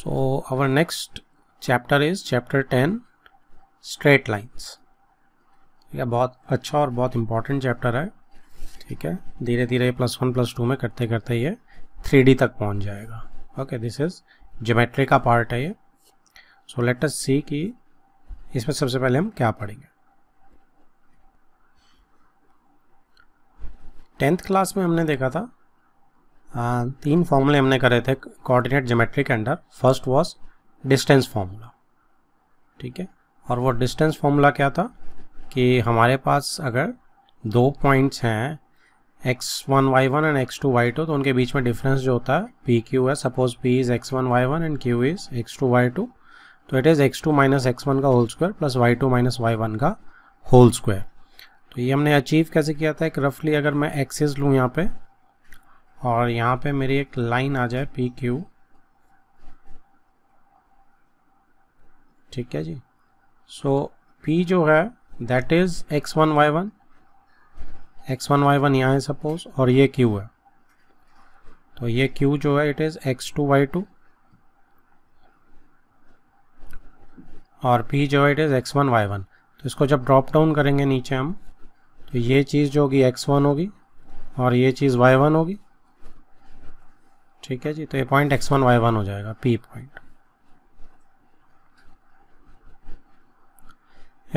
So our next chapter is chapter ten straight lines ठीक है बहुत अच्छा और बहुत इंपॉर्टेंट चैप्टर है ठीक है धीरे धीरे प्लस वन प्लस टू में करते करते ये थ्री डी तक पहुंच जाएगा ओके दिस इज जोमेट्री का पार्ट है ये सो लेट अस सी कि इसमें सबसे पहले हम क्या पढ़ेंगे टेंथ क्लास में हमने देखा था तीन फॉर्मूले हमने करे थे कोऑर्डिनेट जोमेट्री के under first was distance formula ठीक है और वो डिस्टेंस फॉर्मूला क्या था कि हमारे पास अगर दो पॉइंट्स हैं x one Y one and x two y two तो उनके बीच में डिफरेंस जो होता है पी क्यू है suppose P is x one Y one and Q is x two y two तो it is x two minus x one का whole square plus y two minus Y one का whole square तो ये हमने achieve कैसे किया था एक रफली अगर मैं एक्सेस लूँ यहाँ पे और यहाँ पे मेरी एक लाइन आ जाए पी क्यू ठीक है जी सो so, P जो है that is x one Y one x one Y one यहाँ है सपोज और ये Q है तो ये Q जो है it is x two y two और P जो है it is x one Y one तो इसको जब ड्रॉप डाउन करेंगे नीचे हम तो ये चीज़ जो होगी एक्स वन होगी और ये चीज़ वाई वन होगी ठीक है जी तो ये point x one Y one हो जाएगा पी पॉइंट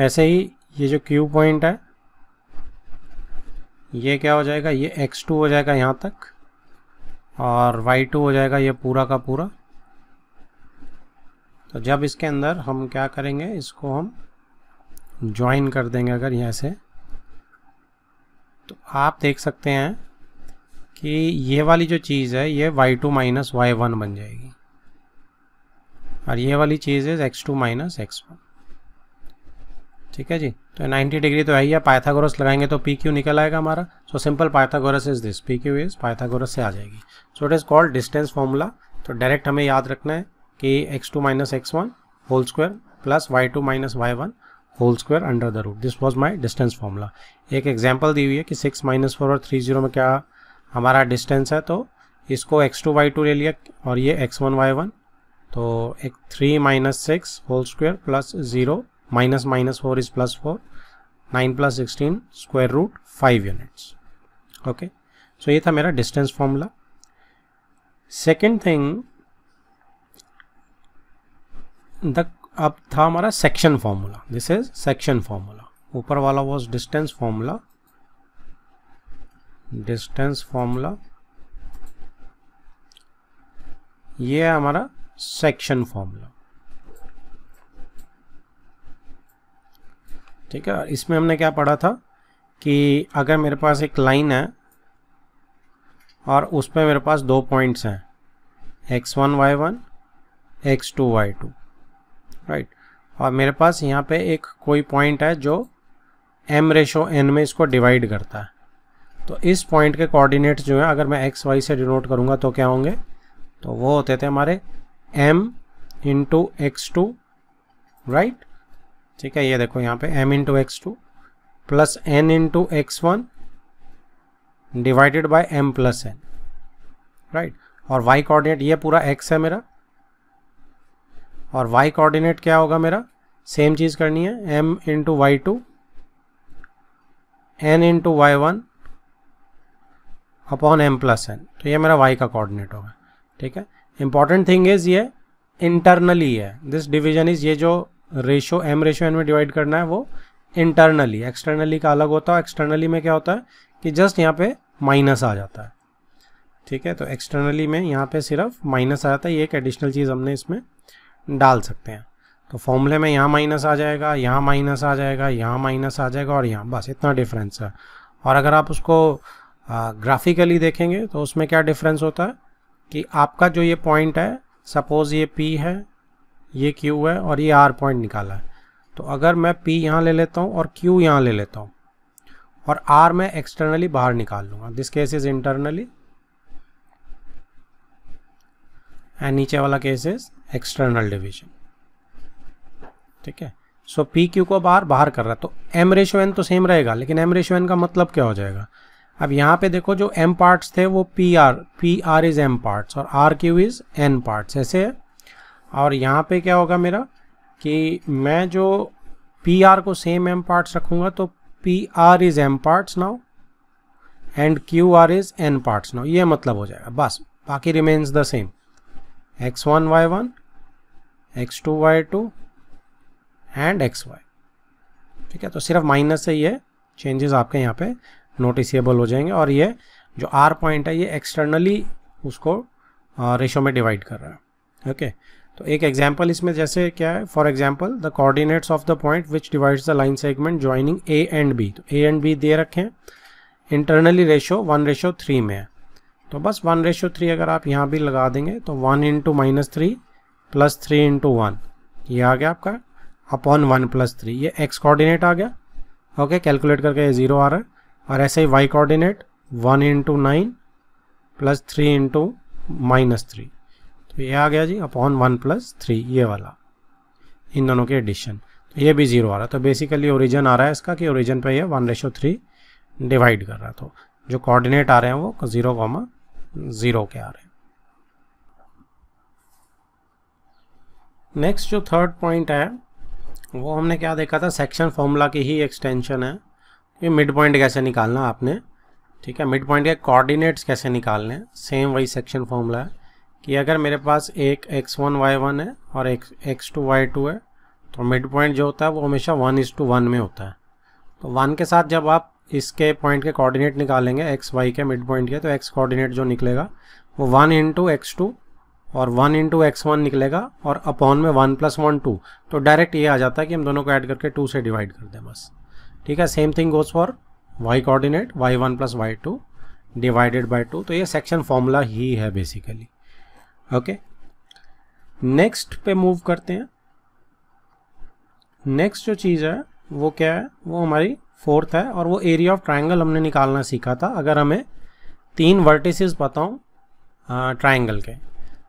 ऐसे ही ये जो क्यू पॉइंट है ये क्या हो जाएगा ये एक्स टू हो जाएगा यहाँ तक और वाई टू हो जाएगा ये पूरा का पूरा तो जब इसके अंदर हम क्या करेंगे इसको हम ज्वाइन कर देंगे अगर यहाँ से तो आप देख सकते हैं कि ये वाली जो चीज़ है ये y two minus Y one बन जाएगी और ये वाली चीज़ है x two minus x one ठीक है जी तो 90 डिग्री तो है ही है पाइथागोरस लगाएंगे तो पी क्यू निकल आएगा हमारा so simple Pythagoras is this P Q is Pythagoras से आ जाएगी so it is called distance formula तो डायरेक्ट हमें याद रखना है कि x two minus x one whole square plus y two minus Y one whole square under the root this was my distance formula एक एग्जाम्पल दी हुई है कि सिक्स माइनस फोर और थ्री जीरो में क्या हमारा डिस्टेंस है तो इसको एक्स टू वाई टू ले लिया और ये एक्स वन वाई वन तो एक three minus six whole square plus zero minus minus four is plus four nine plus sixteen square root five units okay so ये था मेरा distance formula second thing the अब था हमारा section formula this is section formula ऊपर वाला was distance formula distance formula ये है हमारा सेक्शन फॉर्मूला ठीक है इसमें हमने क्या पढ़ा था कि अगर मेरे पास एक लाइन है और उस पर मेरे पास दो पॉइंट्स हैं x one Y one x two y two right और मेरे पास यहाँ पे एक कोई पॉइंट है जो एम रेशो एन में इसको डिवाइड करता है तो इस पॉइंट के कोऑर्डिनेट जो हैं अगर मैं एक्स वाई से डिनोट करूंगा तो क्या होंगे तो वो होते थे हमारे m into x two right ठीक है ये देखो यहाँ पे m into x two plus n into x one divided by m plus n right और वाई कोऑर्डिनेट ये पूरा एक्स है मेरा और वाई कोऑर्डिनेट क्या होगा मेरा सेम चीज़ करनी है m into y two n into y one upon m plus n तो ये मेरा वाई का कोऑर्डिनेट होगा ठीक है इंपॉर्टेंट थिंग इज़ ये इंटरनली है दिस डिवीजन इज़ ये जो रेशो एम रेशो एन में डिवाइड करना है वो इंटरनली एक्सटर्नली का अलग होता है एक्सटर्नली में क्या होता है कि जस्ट यहाँ पे माइनस आ जाता है ठीक है तो एक्सटर्नली में यहाँ पे सिर्फ माइनस आ जाता है ये एक एडिशनल चीज़ हमने इसमें डाल सकते हैं तो फॉर्मूले में यहाँ माइनस आ जाएगा यहाँ माइनस आ जाएगा यहाँ माइनस आ जाएगा और यहाँ बस इतना डिफरेंस है और अगर आप उसको ग्राफिकली देखेंगे तो उसमें क्या डिफरेंस होता है कि आपका जो ये पॉइंट है सपोज़ ये पी है ये क्यू है और ये आर पॉइंट निकाला है तो अगर मैं पी यहाँ ले लेता हूँ और क्यू यहाँ ले लेता हूँ और आर मैं एक्सटर्नली बाहर निकाल लूँगा this case is internally and नीचे वाला केस इज एक्सटर्नल डिविजन ठीक है सो पी क्यू को बाहर बाहर कर रहा है तो एम रेशो एन तो सेम रहेगा लेकिन एम रेशो एन का मतलब क्या हो जाएगा अब यहाँ पे देखो जो एम पार्ट्स थे वो P R P R is m parts और R Q is n parts ऐसे है और यहाँ पे क्या होगा मेरा कि मैं जो पी आर को सेम एम पार्ट्स रखूँगा तो P R is m parts now and Q R is n parts now ये मतलब हो जाएगा बस बाकी remains the same x one Y one x two y two and x y ठीक है तो सिर्फ माइनस से ये चेंजेस आपके यहाँ पे नोटिसेबल हो जाएंगे और ये जो आर पॉइंट है ये एक्सटर्नली उसको रेशो में डिवाइड कर रहा है ओके okay. तो एक एग्जाम्पल इसमें जैसे क्या है for example the coordinates of the point which divides the line segment joining A and B तो ए एंड बी दे रखें internally ratio one ratio three में है तो बस वन रेशो थ्री अगर आप यहाँ भी लगा देंगे तो one into minus three plus three into one ये आ गया आपका अपॉन वन प्लस थ्री ये एक्स कॉर्डिनेट आ गया ओके okay, कैलकुलेट करके ये ज़ीरो आ रहा है और ऐसे ही y coordinate one into nine plus three into minus three तो ये आ गया जी अपॉन वन प्लस थ्री ये वाला इन दोनों के एडिशन तो ये भी जीरो आ रहा तो बेसिकली ओरिजन आ रहा है इसका कि ओरिजन पे ये वन रेशो थ्री डिवाइड कर रहा तो जो कोऑर्डिनेट आ रहे हैं वो जीरो कॉमा जीरो के आ रहे हैं नेक्स्ट जो थर्ड पॉइंट है वो हमने क्या देखा था सेक्शन फॉर्मूला की ही एक्सटेंशन है ये मिड पॉइंट कैसे निकालना आपने ठीक है मिड पॉइंट के कोऑर्डिनेट्स कैसे निकालने सेम वही सेक्शन फॉर्मूला है कि अगर मेरे पास एक एक्स वन वाई वन है और एक एक्स टू वाई टू है तो मिड पॉइंट जो होता है वो हमेशा वन इज टू वन में होता है तो वन के साथ जब आप इसके पॉइंट के कोऑर्डिनेट निकालेंगे एक्स वाई के मिड पॉइंट के तो एक्स कोऑर्डिनेट जो निकलेगा वो वन इंटू एक्स टू और वन इंटू एक्स वन निकलेगा और अपॉन में वन प्लस वन टू तो डायरेक्ट ये आ जाता है कि हम दोनों को ऐड करके टू से डिवाइड कर दें बस ठीक है same thing goes for y coordinate y one plus y two divided by two तो ये सेक्शन फॉर्मूला ही है बेसिकली ओके नेक्स्ट पे मूव करते हैं नेक्स्ट जो चीज़ है वो क्या है वो हमारी फोर्थ है और वो एरिया ऑफ ट्राइंगल हमने निकालना सीखा था अगर हमें तीन वर्टिस पता हूँ ट्राइंगल के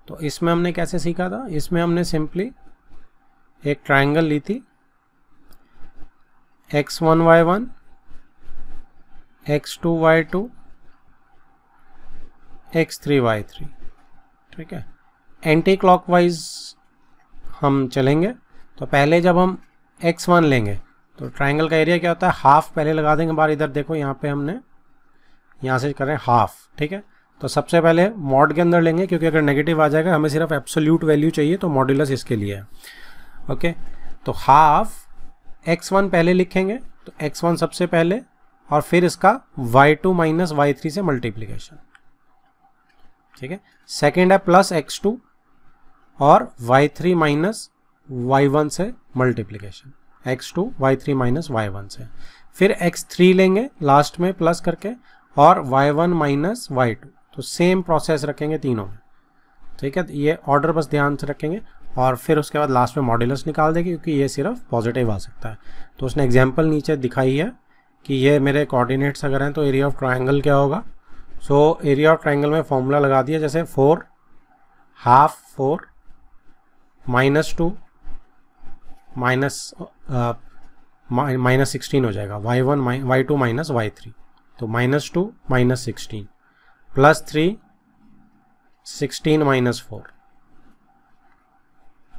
तो इसमें हमने कैसे सीखा था इसमें हमने सिंपली एक ट्राइंगल ली थी x one Y one x two y two x three y three ठीक है एंटी क्लॉकवाइज हम चलेंगे तो पहले जब हम एक्स वन लेंगे तो ट्राइंगल का एरिया क्या होता है हाफ पहले लगा देंगे बार इधर देखो यहाँ पे हमने यहाँ से करें हाफ ठीक है तो सबसे पहले मॉड के अंदर लेंगे क्योंकि अगर नेगेटिव आ जाएगा हमें सिर्फ एब्सोल्यूट वैल्यू चाहिए तो मॉड्यूलस इसके लिए है ओके तो हाफ एक्स वन पहले लिखेंगे तो एक्स वन सबसे पहले और फिर इसका y two minus y three से मल्टीप्लीकेशन ठीक है सेकेंड है प्लस एक्स टू और y three minus Y one से multiplication x two y three minus Y one से फिर एक्स थ्री लेंगे लास्ट में प्लस करके और y one minus y two तो सेम प्रोसेस रखेंगे तीनों में ठीक है तो ये ऑर्डर बस ध्यान से रखेंगे और फिर उसके बाद लास्ट में मॉड्यूलस निकाल देगी क्योंकि ये सिर्फ पॉजिटिव आ सकता है तो उसने एग्जाम्पल नीचे दिखाई है कि ये मेरे कोऑर्डिनेट्स अगर हैं तो एरिया ऑफ ट्राइंगल क्या होगा सो एरिया ऑफ ट्राइंगल में फॉर्मूला लगा दिया जैसे four half four minus two minus minus sixteen हो जाएगा y one Y two minus y three तो minus two minus sixteen plus three sixteen minus four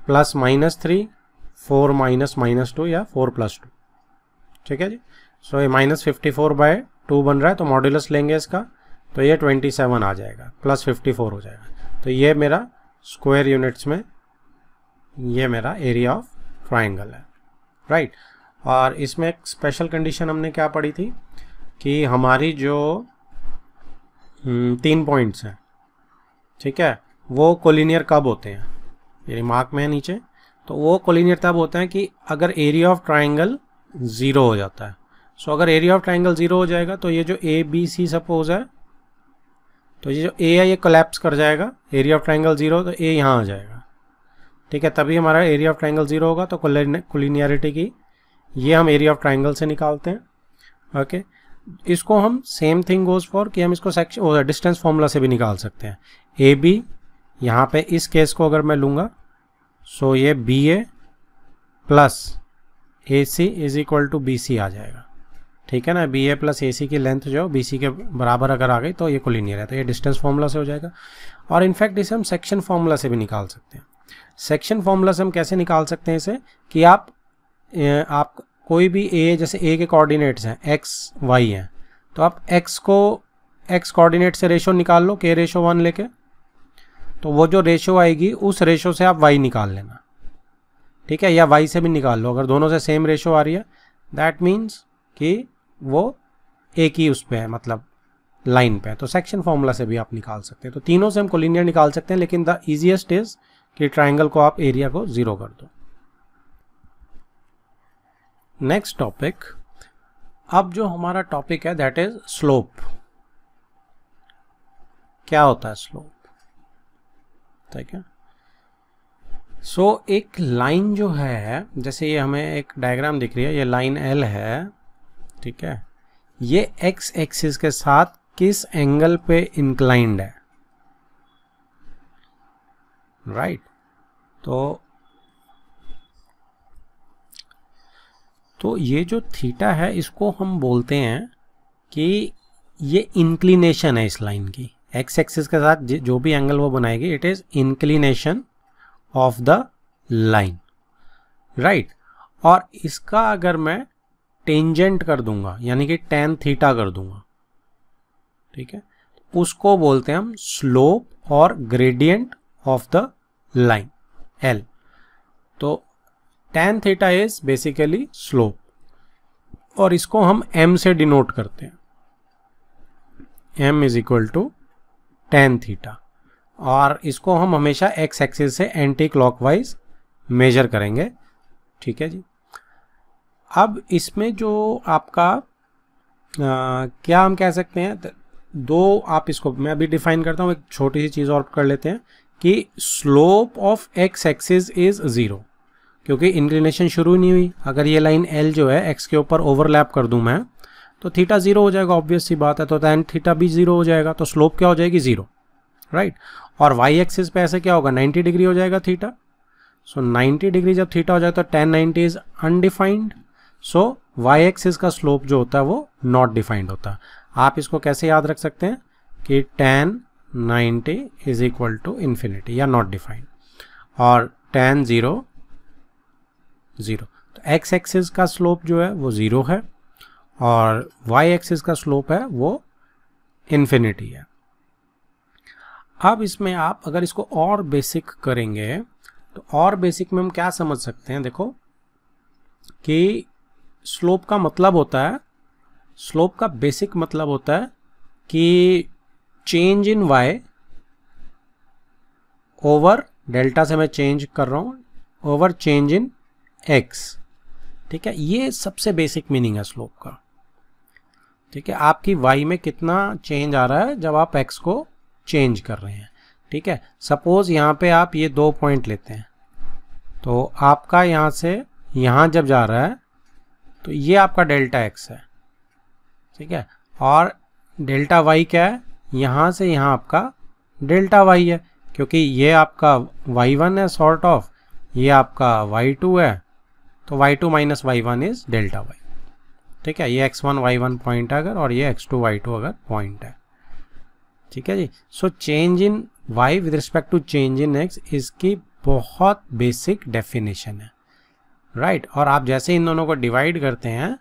plus minus three four minus minus two या four plus two ठीक है जी so ये minus fifty four by two बन रहा है तो मॉड्यूलस लेंगे इसका तो ये ट्वेंटी सेवन आ जाएगा प्लस फिफ्टी फोर हो जाएगा तो ये मेरा स्क्वायर यूनिट्स में ये मेरा एरिया ऑफ ट्राइंगल है राइट right? और इसमें एक स्पेशल कंडीशन हमने क्या पढ़ी थी कि हमारी जो हम्म, तीन पॉइंट्स हैं ठीक है वो कोलिनियर कब होते हैं यानी मार्क में है नीचे तो वो कोलिनियर तब होता है कि अगर एरिया ऑफ ट्राइंगल ज़ीरो हो जाता है सो so, अगर एरिया ऑफ ट्राइंगल ज़ीरो हो जाएगा तो ये जो ए बी सी सपोज है तो ये जो ए है ये कोलेप्स कर जाएगा एरिया ऑफ ट्राइंगल ज़ीरो तो ए यहाँ आ जाएगा ठीक है तभी हमारा एरिया ऑफ ट्राइंगल ज़ीरो होगा तो कोलिनियरिटी की ये हम एरिया ऑफ ट्राइंगल से निकालते हैं ओके इसको हम सेम थिंग गोज फॉर कि हम इसको सेक्शन डिस्टेंस फॉर्मूला से भी निकाल सकते हैं ए बी यहाँ पे इस केस को अगर मैं लूँगा सो ये B A plus A C is equal to B C आ जाएगा ठीक है ना बी ए प्लस ए सी की लेंथ जो है बी सी के बराबर अगर आ गई तो ये कोलिनियर है तो ये डिस्टेंस फार्मूला से हो जाएगा और इनफैक्ट इसे हम सेक्शन फार्मूला से भी निकाल सकते हैं सेक्शन फार्मूला से हम कैसे निकाल सकते हैं इसे कि आप आप कोई भी ए जैसे ए के कोऑर्डिनेट्स हैं एक्स वाई हैं तो आप एक्स को एक्स कोऑर्डिनेट से रेशो निकाल लो के रेशो वन लेके तो वो जो रेशो आएगी उस रेशो से आप वाई निकाल लेना ठीक है या वाई से भी निकाल लो अगर दोनों से सेम रेशो आ रही है दैट मीन्स कि वो एक ही उस पर है मतलब लाइन पे है तो सेक्शन फॉर्मूला से भी आप निकाल सकते हैं तो तीनों से हम कोलिनियर निकाल सकते हैं लेकिन द इजिएस्ट इज कि ट्राइंगल को आप एरिया को ज़ीरो कर दो नेक्स्ट टॉपिक अब जो हमारा टॉपिक है दैट इज स्लोप क्या होता है स्लोप ठीक है सो so, एक लाइन जो है जैसे ये हमें एक डायग्राम दिख रही है ये लाइन एल है ठीक है ये एक्स एक्सिस के साथ किस एंगल पे इंक्लाइंड है राइट right. तो तो ये जो थीटा है इसको हम बोलते हैं कि ये इंक्लिनेशन है इस लाइन की एक्स एक्सिस के साथ जो भी एंगल वो बनाएगी it is inclination of the line right और इसका अगर मैं टेंजेंट कर दूंगा यानी कि टेन थीटा कर दूंगा ठीक है उसको बोलते हैं हम स्लोप और gradient of the line L तो tan theta is basically slope और इसको हम एम से डिनोट करते हैं m is equal to tan theta और इसको हम हमेशा एक्स एक्सिस से एंटी क्लॉकवाइज मेजर करेंगे ठीक है जी अब इसमें जो आपका आ, क्या हम कह सकते हैं दो आप इसको मैं अभी डिफाइन करता हूँ एक छोटी सी चीज़ और कर लेते हैं कि slope of x axis is zero क्योंकि इंक्लिनेशन शुरू नहीं हुई अगर ये लाइन एल जो है एक्स के ऊपर ओवरलैप कर दूं मैं तो थीटा जीरो हो जाएगा ऑब्वियस सी बात है तो टेन थीटा भी जीरो हो जाएगा तो स्लोप क्या हो जाएगी जीरो राइट right? और वाई एक्सिस पे ऐसे क्या होगा नाइन्टी डिग्री हो जाएगा थीटा सो नाइन्टी डिग्री जब थीटा हो जाएगा तो tan ninety is undefined so y axis का स्लोप जो होता है वो नॉट डिफाइंड होता है आप इसको कैसे याद रख सकते हैं कि tan ninety is equal to infinity या नॉट डिफाइंड और टेन जीरो जीरो तो एक्स एक्सिस का स्लोप जो है वो ज़ीरो है और वाई एक्सिस का स्लोप है वो इन्फिनिटी है अब इसमें आप अगर इसको और बेसिक करेंगे तो और बेसिक में हम क्या समझ सकते हैं देखो कि स्लोप का मतलब होता है स्लोप का बेसिक मतलब होता है कि change in y over delta से मैं चेंज कर रहा हूँ ओवर चेंज इन एक्स ठीक है ये सबसे बेसिक मीनिंग है स्लोप का ठीक है आपकी वाई में कितना चेंज आ रहा है जब आप एक्स को चेंज कर रहे हैं ठीक है सपोज यहाँ पे आप ये दो पॉइंट लेते हैं तो आपका यहाँ से यहाँ जब जा रहा है तो ये आपका डेल्टा एक्स है ठीक है और डेल्टा वाई क्या है यहाँ से यहाँ आपका डेल्टा वाई है क्योंकि ये आपका वाई वन है सॉर्ट ऑफ ये आपका वाई टू है तो Y two minus Y one is delta y ठीक है ये x one Y one point है अगर और ये एक्स टू वाई टू अगर पॉइंट है ठीक है जी so change in y with respect to change in x इसकी बहुत बेसिक डेफिनेशन है राइट right? और आप जैसे इन दोनों को डिवाइड करते हैं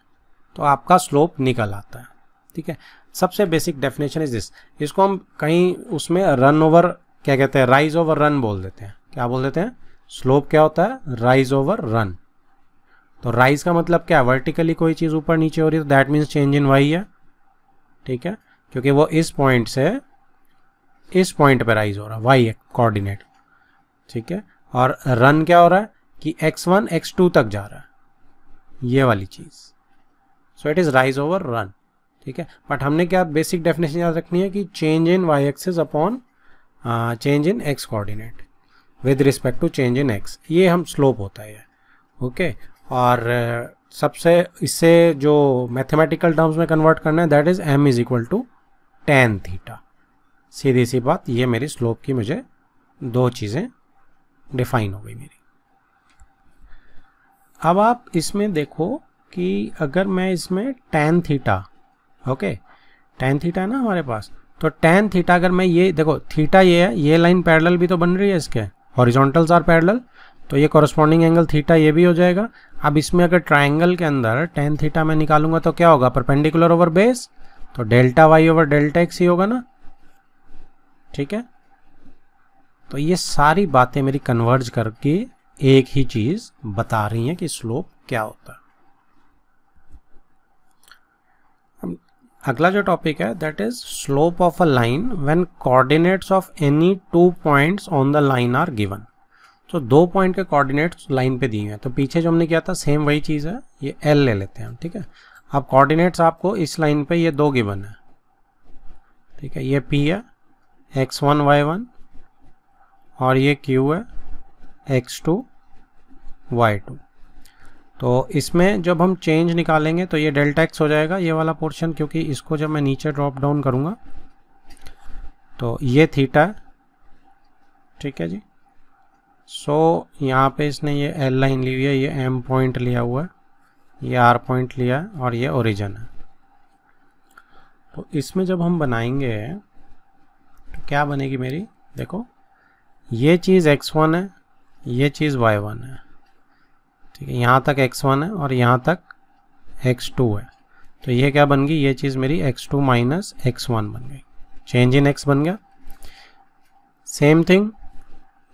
तो आपका स्लोप निकल आता है ठीक है सबसे बेसिक डेफिनेशन इज दिस इसको हम कहीं उसमें रन ओवर क्या कहते हैं राइज ओवर रन बोल देते हैं क्या बोल देते हैं स्लोप क्या होता है राइज ओवर रन तो राइज का मतलब क्या वर्टिकली कोई चीज़ ऊपर नीचे हो रही है तो that means change in y है ठीक है क्योंकि वो इस पॉइंट से इस पॉइंट पर राइज हो रहा है वाई कोऑर्डिनेट ठीक है और रन क्या हो रहा है कि एक्स वन एक्स टू तक जा रहा है ये वाली चीज़ so it is rise over run ठीक है बट हमने क्या बेसिक डेफिनेशन याद रखनी है कि change in y is upon change in x coordinate with respect to change in x ये हम स्लोप होता है ओके okay? और सबसे इससे जो मैथमेटिकल टर्म्स में कन्वर्ट करना है that is m is equal to tan theta सीधी सी बात ये मेरी स्लोप की मुझे दो चीज़ें डिफाइन हो गई मेरी अब आप इसमें देखो कि अगर मैं इसमें tan theta okay tan theta है ना हमारे पास तो टेन थीटा अगर मैं ये देखो थीटा ये है ये लाइन पैरेलल भी तो बन रही है इसके हॉरिजॉन्टल्स आर पैरेलल तो ये कॉरस्पॉन्डिंग एंगल थीटा ये भी हो जाएगा अब इसमें अगर ट्राइंगल के अंदर टेन थीटा मैं निकालूंगा तो क्या होगा परपेंडिकुलर ओवर बेस तो delta y over delta x ही होगा ना ठीक है तो ये सारी बातें मेरी कन्वर्ज करके एक ही चीज बता रही है कि स्लोप क्या होता है अगला जो टॉपिक है that is slope of a line when coordinates of any two points on the line are given तो दो पॉइंट के कोऑर्डिनेट्स लाइन पे दिए हैं तो पीछे जो हमने किया था सेम वही चीज़ है ये एल ले लेते हैं हम ठीक है अब कोऑर्डिनेट्स आपको इस लाइन पे ये दो गिवन है ठीक है ये पी है एक्स वन वाई वन और ये क्यू है एक्स टू वाई टू तो इसमें जब हम चेंज निकालेंगे तो ये डेल्टा एक्स हो जाएगा ये वाला पोर्शन क्योंकि इसको जब मैं नीचे ड्रॉप डाउन करूँगा तो ये थीटा है ठीक है जी सो so, यहाँ पे इसने ये एल लाइन ली हुई है ये एम पॉइंट लिया हुआ है ये आर पॉइंट लिया और ये ओरिजन है तो इसमें जब हम बनाएंगे तो क्या बनेगी मेरी देखो ये चीज़ एक्स वन है ये चीज़ वाई वन है ठीक है यहाँ तक एक्स वन है और यहाँ तक एक्स टू है तो ये क्या बन गई ये चीज़ मेरी x two minus x one बन गई चेंज इन एक्स बन गया सेम थिंग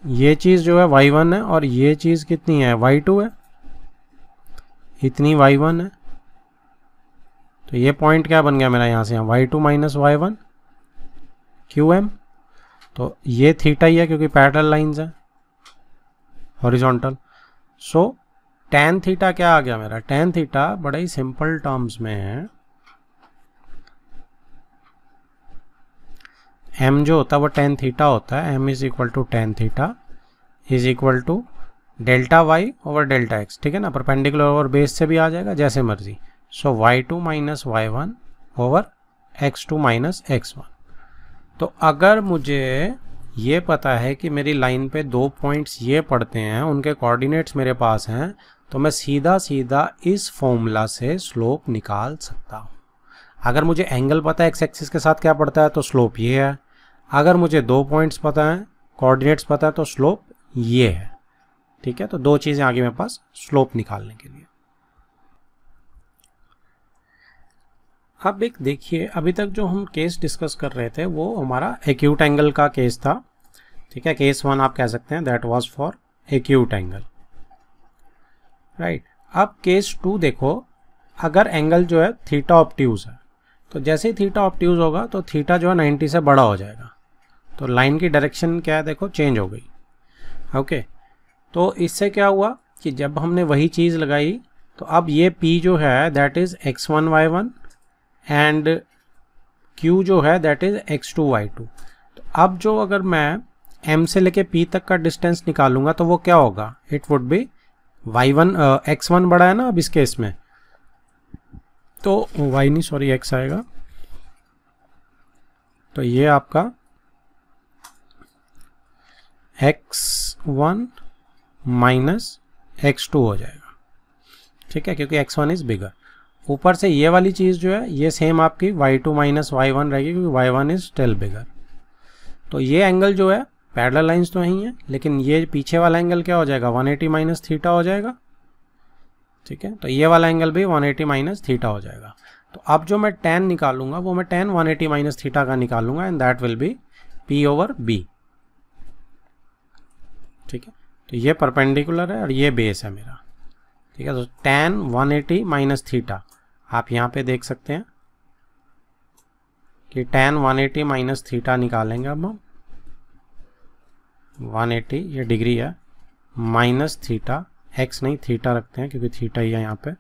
ये चीज़ जो है वाई वन है और ये चीज़ कितनी है वाई टू है इतनी वाई वन है तो ये पॉइंट क्या बन गया मेरा यहाँ से यहाँ y two minus Y one Q m तो ये थीटा ही है क्योंकि पैरल लाइंस है हॉरिजॉन्टल सो टेन थीटा क्या आ गया मेरा टेन थीटा बड़े ही सिंपल टर्म्स में है एम जो होता है वो टेन थीटा होता है m is equal to tan theta is equal to delta y over delta x ठीक है ना परपेंडिकुलर ओवर बेस से भी आ जाएगा जैसे मर्जी so y two minus Y one over x two minus x one तो अगर मुझे ये पता है कि मेरी लाइन पे दो पॉइंट्स ये पड़ते हैं उनके कोऑर्डिनेट्स मेरे पास हैं तो मैं सीधा सीधा इस फॉर्मूला से स्लोप निकाल सकता हूँ अगर मुझे एंगल पता है एक्स एक्सिस के साथ क्या पड़ता है तो स्लोप ये है अगर मुझे दो पॉइंट्स पता है कोऑर्डिनेट्स पता है तो स्लोप ये है ठीक है तो दो चीज़ें आगे मेरे पास स्लोप निकालने के लिए अब एक देखिए अभी तक जो हम केस डिस्कस कर रहे थे वो हमारा एक्यूट एंगल का केस था ठीक है केस वन आप कह सकते हैं that was for acute angle right अब केस टू देखो अगर एंगल जो है थीटा ऑप्ट्यूज है तो जैसे ही थीटा ऑप्ट्यूज होगा तो थीटा जो है 90 से बड़ा हो जाएगा तो लाइन की डायरेक्शन क्या है देखो चेंज हो गई ओके okay. तो इससे क्या हुआ कि जब हमने वही चीज़ लगाई तो अब ये P जो है that is x one Y one and Q जो है that is x two y two तो अब जो अगर मैं M से लेके P तक का डिस्टेंस निकालूंगा तो वो क्या होगा it would be y one x one बड़ा है ना अब इस केस में तो वाई नहीं सॉरी एक्स आएगा तो ये आपका x one minus x two हो जाएगा ठीक है क्योंकि एक्स वन इज़ बिगर ऊपर से ये वाली चीज़ जो है ये सेम आपकी y two minus Y one रहेगी क्योंकि y one is still bigger तो ये एंगल जो है पैरल लाइन्स तो नहीं है लेकिन ये पीछे वाला एंगल क्या हो जाएगा 180 एटी माइनस थीटा हो जाएगा ठीक है तो ये वाला एंगल भी 180 एटी माइनस थीटा हो जाएगा तो अब जो मैं टेन निकालूंगा वो मैं टेन 180 एटी माइनस थीटा का निकालूंगा and that will be P over B ठीक है तो ये परपेंडिकुलर है और ये बेस है मेरा ठीक है तो टेन 180 एटी माइनस थीटा आप यहाँ पे देख सकते हैं कि टेन 180 एटी माइनस थीटा निकालेंगे अब हम 180 ये डिग्री है माइनस थीटा एक्स नहीं थीटा रखते हैं क्योंकि थीटा ही है यहाँ पे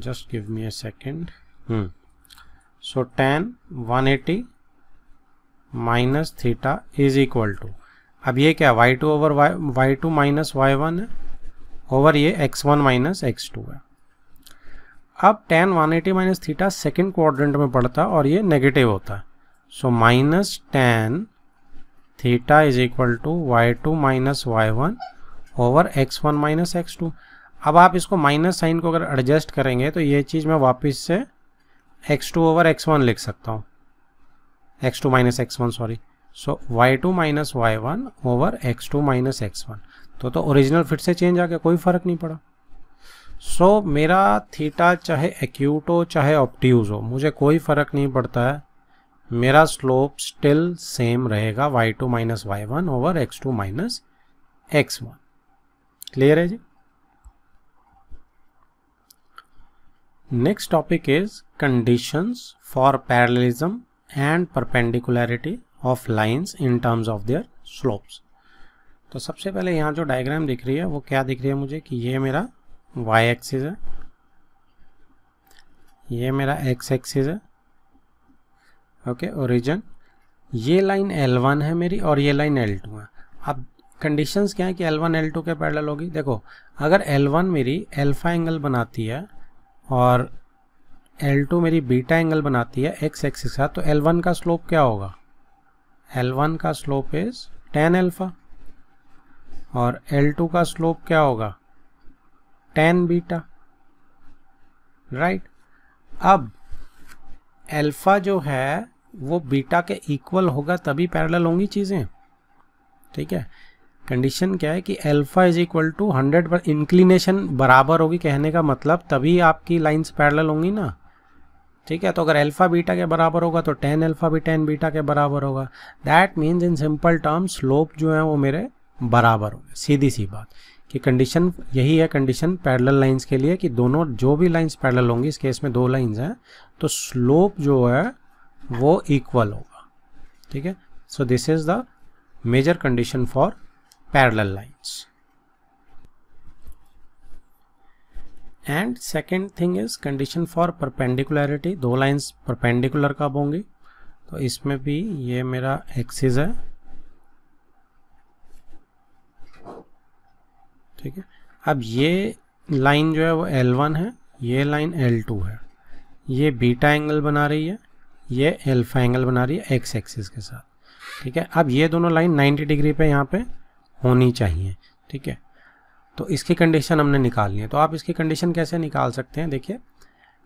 just give me a second so tan one eighty minus theta is equal to अब ये क्या y two over y y two minus Y one है ओवर ये x one minus x two है अब tan one eighty minus theta second quadrant में पड़ता है और ये नेगेटिव होता है so minus tan theta is equal to y two minus Y one over x one minus x two अब आप इसको माइनस साइन को अगर एडजस्ट करेंगे तो ये चीज़ मैं वापस से x two over x one लिख सकता हूँ x two minus x one sorry so y two minus Y one over x two minus x one तो तो ओरिजिनल फिर से चेंज आ गया कोई फ़र्क नहीं पड़ा सो so, मेरा थीटा चाहे एक्यूट हो चाहे ऑप्टिव हो मुझे कोई फ़र्क नहीं पड़ता है मेरा स्लोप स्टिल सेम रहेगा y two minus Y one over x two minus x one clear है जी next topic is conditions for parallelism and perpendicularity of lines in terms of their slopes तो सबसे पहले यहाँ जो डायग्राम दिख रही है वो क्या दिख रही है मुझे कि ये मेरा y एक्सिस है ये मेरा x एक्सिस है ओके ओरिजन ये लाइन L1 है मेरी और ये लाइन L2 है अब कंडीशंस क्या है कि L1 L2 के पैरेलल होगी देखो अगर L1 मेरी एल्फा एंगल बनाती है और L2 मेरी बीटा एंगल बनाती है एक्स एक्स के साथ तो L1 का स्लोप क्या होगा L1 का स्लोप इज टेन एल्फा और L2 का स्लोप क्या होगा टेन बीटा राइट अब अल्फा जो है वो बीटा के इक्वल होगा तभी पैरेलल होंगी चीज़ें ठीक है कंडीशन क्या है कि alpha is equal to hundred पर इंक्लिनेशन बराबर होगी कहने का मतलब तभी आपकी लाइंस पैरेलल होंगी ना ठीक है तो अगर अल्फा बीटा के बराबर होगा तो टेन अल्फा भी टेन बीटा के बराबर होगा that means in simple term slope जो है वो मेरे बराबर होंगे सीधी सी बात कि कंडीशन यही है कंडीशन पैरेलल लाइंस के लिए कि दोनों जो भी लाइंस पैरेलल होंगी इस केस में दो लाइंस हैं तो स्लोप जो है वो इक्वल होगा ठीक है so this is the major condition for parallel lines and second thing is condition for perpendicularity दो लाइंस परपेंडिकुलर कब होंगी तो इसमें भी ये मेरा एक्सिस है ठीक है अब ये लाइन जो है वो L1 है ये लाइन L2 है ये बीटा एंगल बना रही है ये एल्फा एंगल बना रही है एक्स एक्सिस के साथ ठीक है अब ये दोनों लाइन 90 डिग्री पे यहाँ पे होनी चाहिए ठीक है तो इसकी कंडीशन हमने निकालनी है तो आप इसकी कंडीशन कैसे निकाल सकते हैं देखिए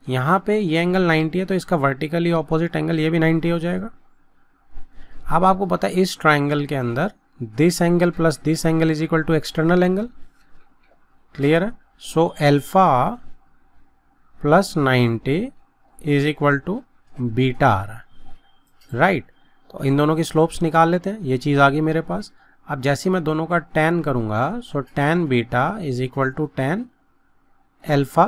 यहाँ पे ये एंगल 90 है तो इसका वर्टिकली ऑपोजिट एंगल ये भी 90 हो जाएगा अब आपको पता है इस ट्राइंगल के अंदर this angle plus this angle is equal to external angle clear है so alpha plus ninety is equal to beta आ रहा है राइट तो इन दोनों की स्लोप्स निकाल लेते हैं ये चीज़ आ गई मेरे पास अब जैसे मैं दोनों का टेन करूँगा so tan beta is equal to tan alpha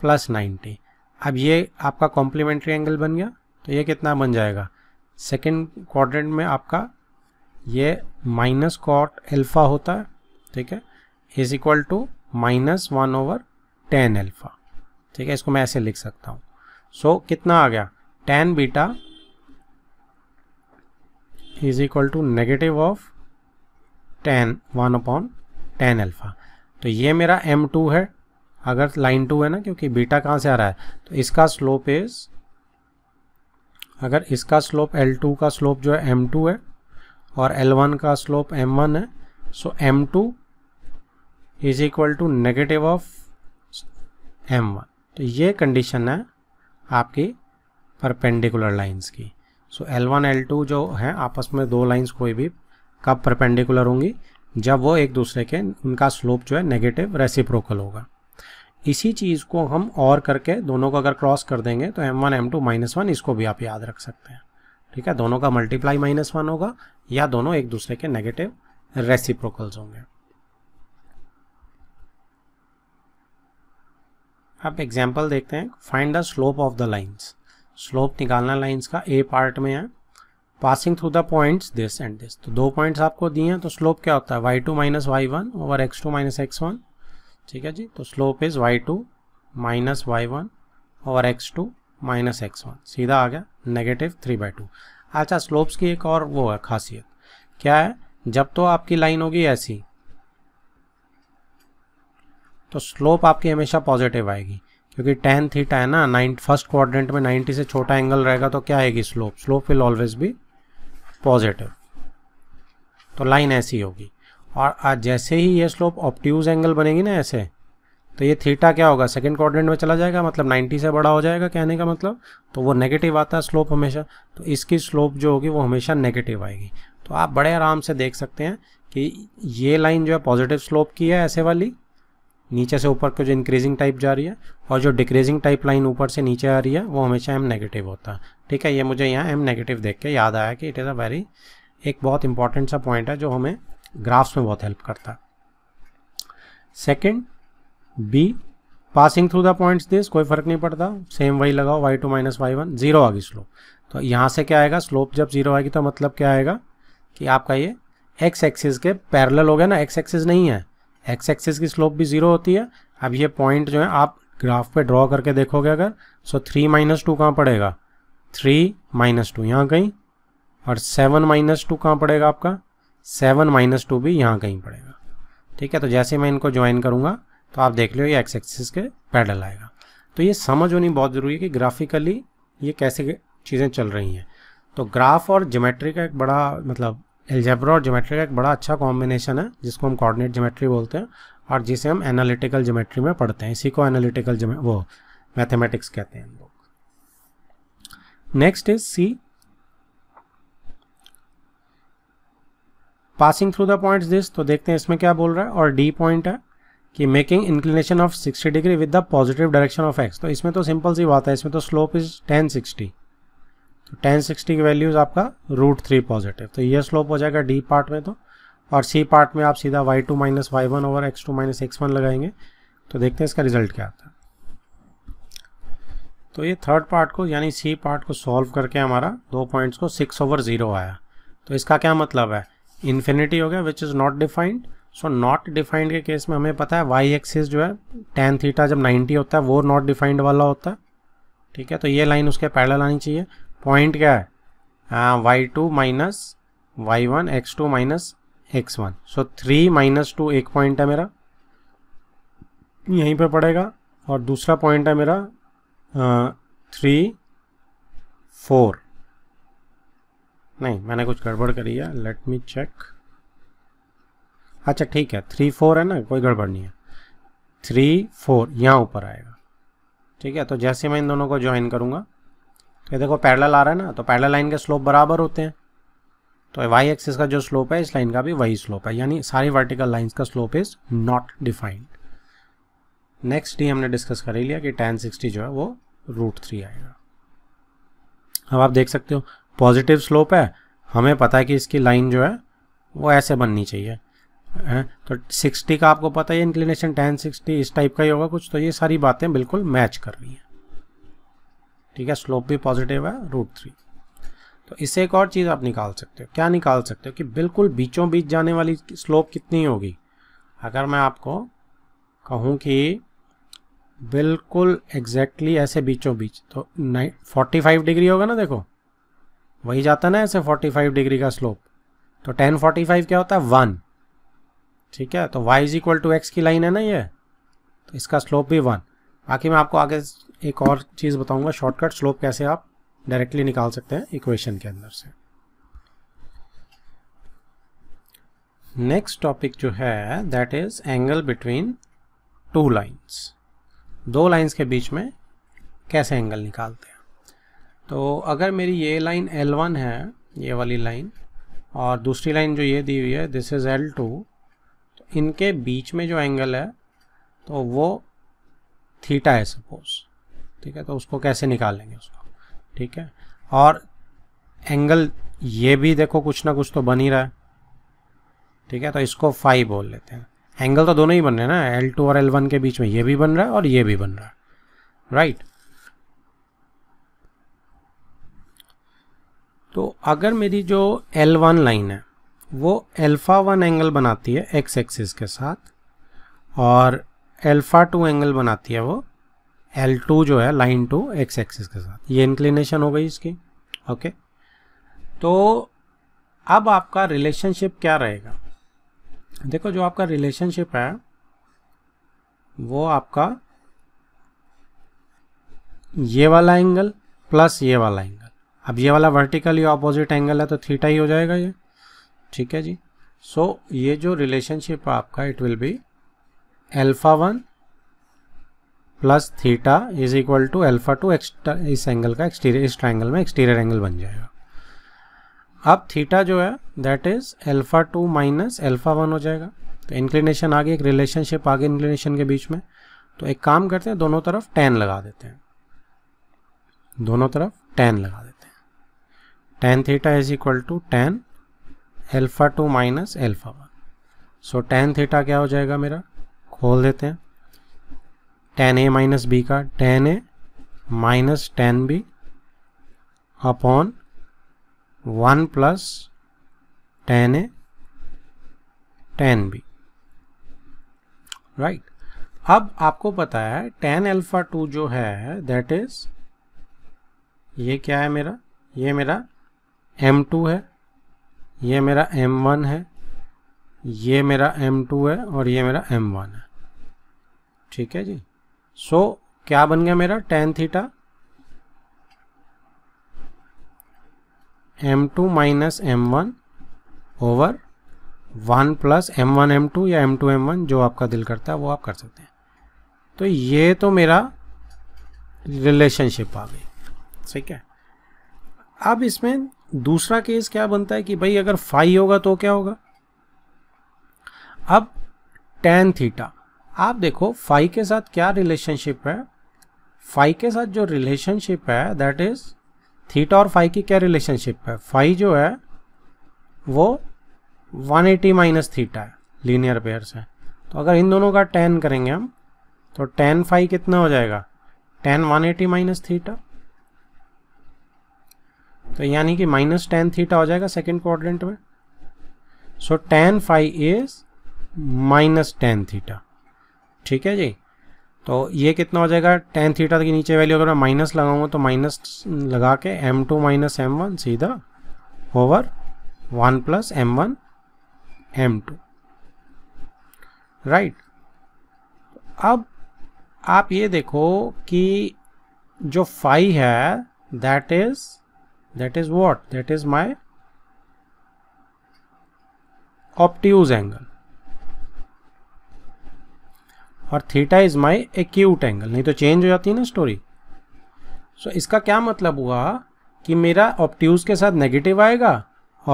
plus ninety अब ये आपका कॉम्प्लीमेंट्री एंगल बन गया तो ये कितना बन जाएगा सेकेंड क्वाड्रेंट में आपका ये माइनस कॉट एल्फ़ा होता है ठीक है is equal to minus one over tan alpha ठीक है इसको मैं ऐसे लिख सकता हूँ सो so, कितना आ गया tan beta is equal to negative of tan one upon tan alpha तो ये मेरा एम टू है अगर लाइन टू है ना क्योंकि बीटा कहाँ से आ रहा है तो इसका स्लोप इज अगर इसका स्लोप एल टू का स्लोप जो है एम टू है और एल वन का स्लोप एम वन है so m two is equal to negative of m one तो ये कंडीशन है आपकी परपेंडिकुलर लाइंस की so L one L two जो है आपस में दो लाइंस कोई भी कब परपेंडिकुलर होंगी जब वो एक दूसरे के उनका स्लोप जो है नेगेटिव रेसिप्रोकल होगा इसी चीज़ को हम और करके दोनों को अगर क्रॉस कर देंगे तो M one M two minus one इसको भी आप याद रख सकते हैं ठीक है दोनों का मल्टीप्लाई माइनस वन होगा या दोनों एक दूसरे के नेगेटिव रेसिप्रोकल्स होंगे आप एग्जाम्पल देखते हैं find the slope of the lines slope निकालना लाइन्स का ए पार्ट में है passing through the points this and this तो दो पॉइंट्स आपको दिए हैं तो स्लोप क्या होता है y two minus Y one over x two minus x one ठीक है जी तो slope is Y two minus Y one over x two minus x one सीधा आ गया नेगेटिव थ्री बाई टू अच्छा स्लोप्स की एक और वो है खासियत क्या है जब तो आपकी लाइन होगी ऐसी तो स्लोप आपकी हमेशा पॉजिटिव आएगी क्योंकि टेन थीटा है ना नाइन फर्स्ट क्वाड्रेंट में 90 से छोटा एंगल रहेगा तो क्या आएगी slope slope will always be positive तो लाइन ऐसी होगी और आज जैसे ही ये स्लोप ऑप्टिज एंगल बनेगी ना ऐसे तो ये थीटा क्या होगा सेकेंड क्वाड्रेंट में चला जाएगा मतलब 90 से बड़ा हो जाएगा कहने का मतलब तो वो नेगेटिव आता है स्लोप हमेशा तो इसकी स्लोप जो होगी वो हमेशा नेगेटिव आएगी तो आप बड़े आराम से देख सकते हैं कि ये लाइन जो है पॉजिटिव स्लोप की है ऐसे वाली नीचे से ऊपर को जो इंक्रीजिंग टाइप जा रही है और जो डिक्रीजिंग टाइप लाइन ऊपर से नीचे आ रही है वो हमेशा एम नेगेटिव होता है ठीक है ये मुझे यहाँ एम नेगेटिव देख के याद आया कि इट इज़ अ वेरी एक बहुत इंपॉर्टेंट सा पॉइंट है जो हमें ग्राफ्स में बहुत हेल्प करता है second B passing through the points this कोई फर्क नहीं पड़ता सेम वही लगाओ y two minus Y one zero गई स्लोप तो यहाँ से क्या आएगा स्लोप जब जीरो आएगी तो मतलब क्या आएगा कि आपका ये एक्स एक्सिस के पैरेलल हो गया ना एक्स एक्सिस नहीं है एक्स एक्सेस की स्लोप भी ज़ीरो होती है अब ये पॉइंट जो है आप ग्राफ पे ड्रॉ करके देखोगे अगर सो थ्री माइनस टू कहाँ पड़ेगा थ्री माइनस टू यहाँ कहीं और सेवन माइनस टू कहाँ पड़ेगा आपका सेवन माइनस टू भी यहाँ कहीं पड़ेगा ठीक है तो जैसे मैं इनको ज्वाइन करूँगा तो आप देख लो ये एक्स एक्सिस के पैडल आएगा तो ये समझ होनी बहुत ज़रूरी है कि ग्राफिकली ये कैसे चीज़ें चल रही हैं तो ग्राफ और जोमेट्री का एक बड़ा मतलब एल्जेब्रा और ज्योमेट्री का एक बड़ा अच्छा कॉम्बिनेशन है जिसको हम कोऑर्डिनेट ज्योमेट्री बोलते हैं और जिसे हम एनालिटिकल ज्योमेट्री में पढ़ते हैं इसी को एनालिटिकल वो मैथमेटिक्स कहते हैं हम लोग next is C passing through the points this तो देखते हैं इसमें क्या बोल रहा है और डी पॉइंट है कि making inclination of 60 degree with the positive direction of x तो इसमें तो सिंपल सी बात है इसमें तो स्लोप इज 1060 तो टेन सिक्सटी की वैल्यूज आपका रूट थ्री पॉजिटिव तो ये स्लोप हो जाएगा डी पार्ट में तो और सी पार्ट में आप सीधा y two minus Y one over x two minus x one लगाएंगे तो देखते हैं इसका रिजल्ट क्या आता है तो ये थर्ड पार्ट को यानी सी पार्ट को सॉल्व करके हमारा दो पॉइंट्स को सिक्स ओवर ज़ीरो आया तो इसका क्या मतलब है इन्फिनिटी हो गया which is not defined so not defined के केस में हमें पता है वाई एक्सिस जो है टेन थीटा जब नाइन्टी होता है वो नॉट डिफाइंड वाला होता है ठीक है तो ये लाइन उसके पैरेलल आनी चाहिए पॉइंट क्या है y two minus Y one x two minus x one so three minus two एक पॉइंट है मेरा यहीं पे पड़ेगा और दूसरा पॉइंट है मेरा थ्री फोर नहीं मैंने कुछ गड़बड़ करी है लेट मी चेक अच्छा ठीक है थ्री फोर है ना कोई गड़बड़ नहीं है थ्री फोर यहाँ ऊपर आएगा ठीक है तो जैसे मैं इन दोनों को ज्वाइन करूँगा ये देखो पैरल आ रहा है ना तो पैरल लाइन के स्लोप बराबर होते हैं तो वाई एक्सिस का जो स्लोप है इस लाइन का भी वही स्लोप है यानी सारी वर्टिकल लाइन्स का slope is not defined next ही हमने डिस्कस कर ही लिया कि टेन सिक्सटी जो है वो रूट थ्री आएगा अब आप देख सकते हो पॉजिटिव स्लोप है हमें पता है कि इसकी लाइन जो है वो ऐसे बननी चाहिए है तो 60 का आपको पता है इंक्लिनेशन टेन सिक्सटी इस टाइप का ही होगा कुछ तो ये सारी बातें बिल्कुल मैच कर रही हैं ठीक है स्लोप भी पॉजिटिव है रूट थ्री तो इससे एक और चीज़ आप निकाल सकते हो क्या निकाल सकते हो कि बिल्कुल बीचों बीच जाने वाली स्लोप कितनी होगी अगर मैं आपको कहूँ कि बिल्कुल एग्जैक्टली exactly ऐसे बीचों बीच तो नाइन फोर्टी फाइव डिग्री होगा ना देखो वही जाता है ना ऐसे फोर्टी फाइव डिग्री का स्लोप तो टेन फोर्टी फाइव क्या होता है वन ठीक है तो y is equal to x की लाइन है ना ये तो इसका स्लोप भी वन बाकी मैं आपको आगे एक और चीज़ बताऊंगा शॉर्टकट स्लोप कैसे आप डायरेक्टली निकाल सकते हैं इक्वेशन के अंदर से नेक्स्ट टॉपिक जो है that is angle between two lines दो लाइंस के बीच में कैसे एंगल निकालते हैं तो अगर मेरी ये लाइन L1 है ये वाली लाइन और दूसरी लाइन जो ये दी हुई है दिस इज़ L2 तो इनके बीच में जो एंगल है तो वो थीटा है सपोज़ ठीक है तो उसको कैसे निकालेंगे उसको ठीक है और एंगल ये भी देखो कुछ ना कुछ तो बन ही रहा है ठीक है तो इसको फाइव बोल लेते हैं एंगल तो दोनों ही बन रहे हैं ना एल टू और एल वन के बीच में ये भी बन रहा है और ये भी बन रहा है राइट तो अगर मेरी जो एल वन लाइन है वो एल्फ़ा वन एंगल बनाती है एक्स एक्सिस के साथ और एल्फ़ा टू एंगल बनाती है वो L2 जो है लाइन टू एक्स एक्सिस के साथ ये इंक्लिनेशन हो गई इसकी ओके तो अब आपका रिलेशनशिप क्या रहेगा देखो जो आपका रिलेशनशिप है वो आपका ये वाला एंगल प्लस ये वाला एंगल अब ये वाला वर्टिकली ऑपोजिट एंगल है तो थीटा ही हो जाएगा ये ठीक है जी सो so, ये जो रिलेशनशिप है आपका it will be alpha one plus theta is equal to alpha two इस एंगल का एक्सटीरियर इस ट्राइंगल में एक्सटीरियर एंगल बन जाएगा अब थीटा जो है that is alpha two minus alpha one हो जाएगा तो इंक्लिनेशन आ गई एक रिलेशनशिप आ गई इंक्लिनेशन के बीच में तो एक काम करते हैं दोनों तरफ टेन लगा देते हैं दोनों तरफ टेन लगा देते हैं tan theta is equal to tan alpha two minus alpha one so tan theta क्या हो जाएगा मेरा खोल देते हैं टेन ए माइनस बी का tan A minus tan B upon one plus tan A tan B right अब आपको पता है टेन अल्फा टू जो है दैट इज ये क्या है मेरा ये मेरा एम टू है ये मेरा एम वन है ये मेरा एम टू है और ये मेरा एम वन है ठीक है जी सो so, क्या बन गया मेरा tan theta m two minus m one over one plus M one M two या एम टू एम वन जो आपका दिल करता है वो आप कर सकते हैं तो ये तो मेरा रिलेशनशिप आ गई ठीक है अब इसमें दूसरा केस क्या बनता है कि भाई अगर फाइव होगा तो क्या होगा अब टेन थीटा आप देखो फाइव के साथ क्या रिलेशनशिप है फाइव के साथ जो रिलेशनशिप है दैट इज थीटा और फाइव की क्या रिलेशनशिप है फाइव जो है वो 180 एटी माइनस थीटा है लीनियर पेयर से तो अगर इन दोनों का टेन करेंगे हम तो टेन फाइव कितना हो जाएगा tan one eighty minus theta तो यानी कि माइनस टेन थीटा हो जाएगा सेकेंड क्वारेंट में so tan phi is minus tan theta ठीक है जी तो ये कितना हो जाएगा टेन थीटा के नीचे वैल्यू अगर मैं माइनस लगाऊंगा तो माइनस लगा के m two minus m one सीधा over one plus M one M two right अब आप ये देखो कि जो फाई है that is that is what that is my obtuse angle और theta is my acute angle नहीं तो चेंज हो जाती है ना स्टोरी सो so, इसका क्या मतलब हुआ कि मेरा ऑप्ट्यूज के साथ नेगेटिव आएगा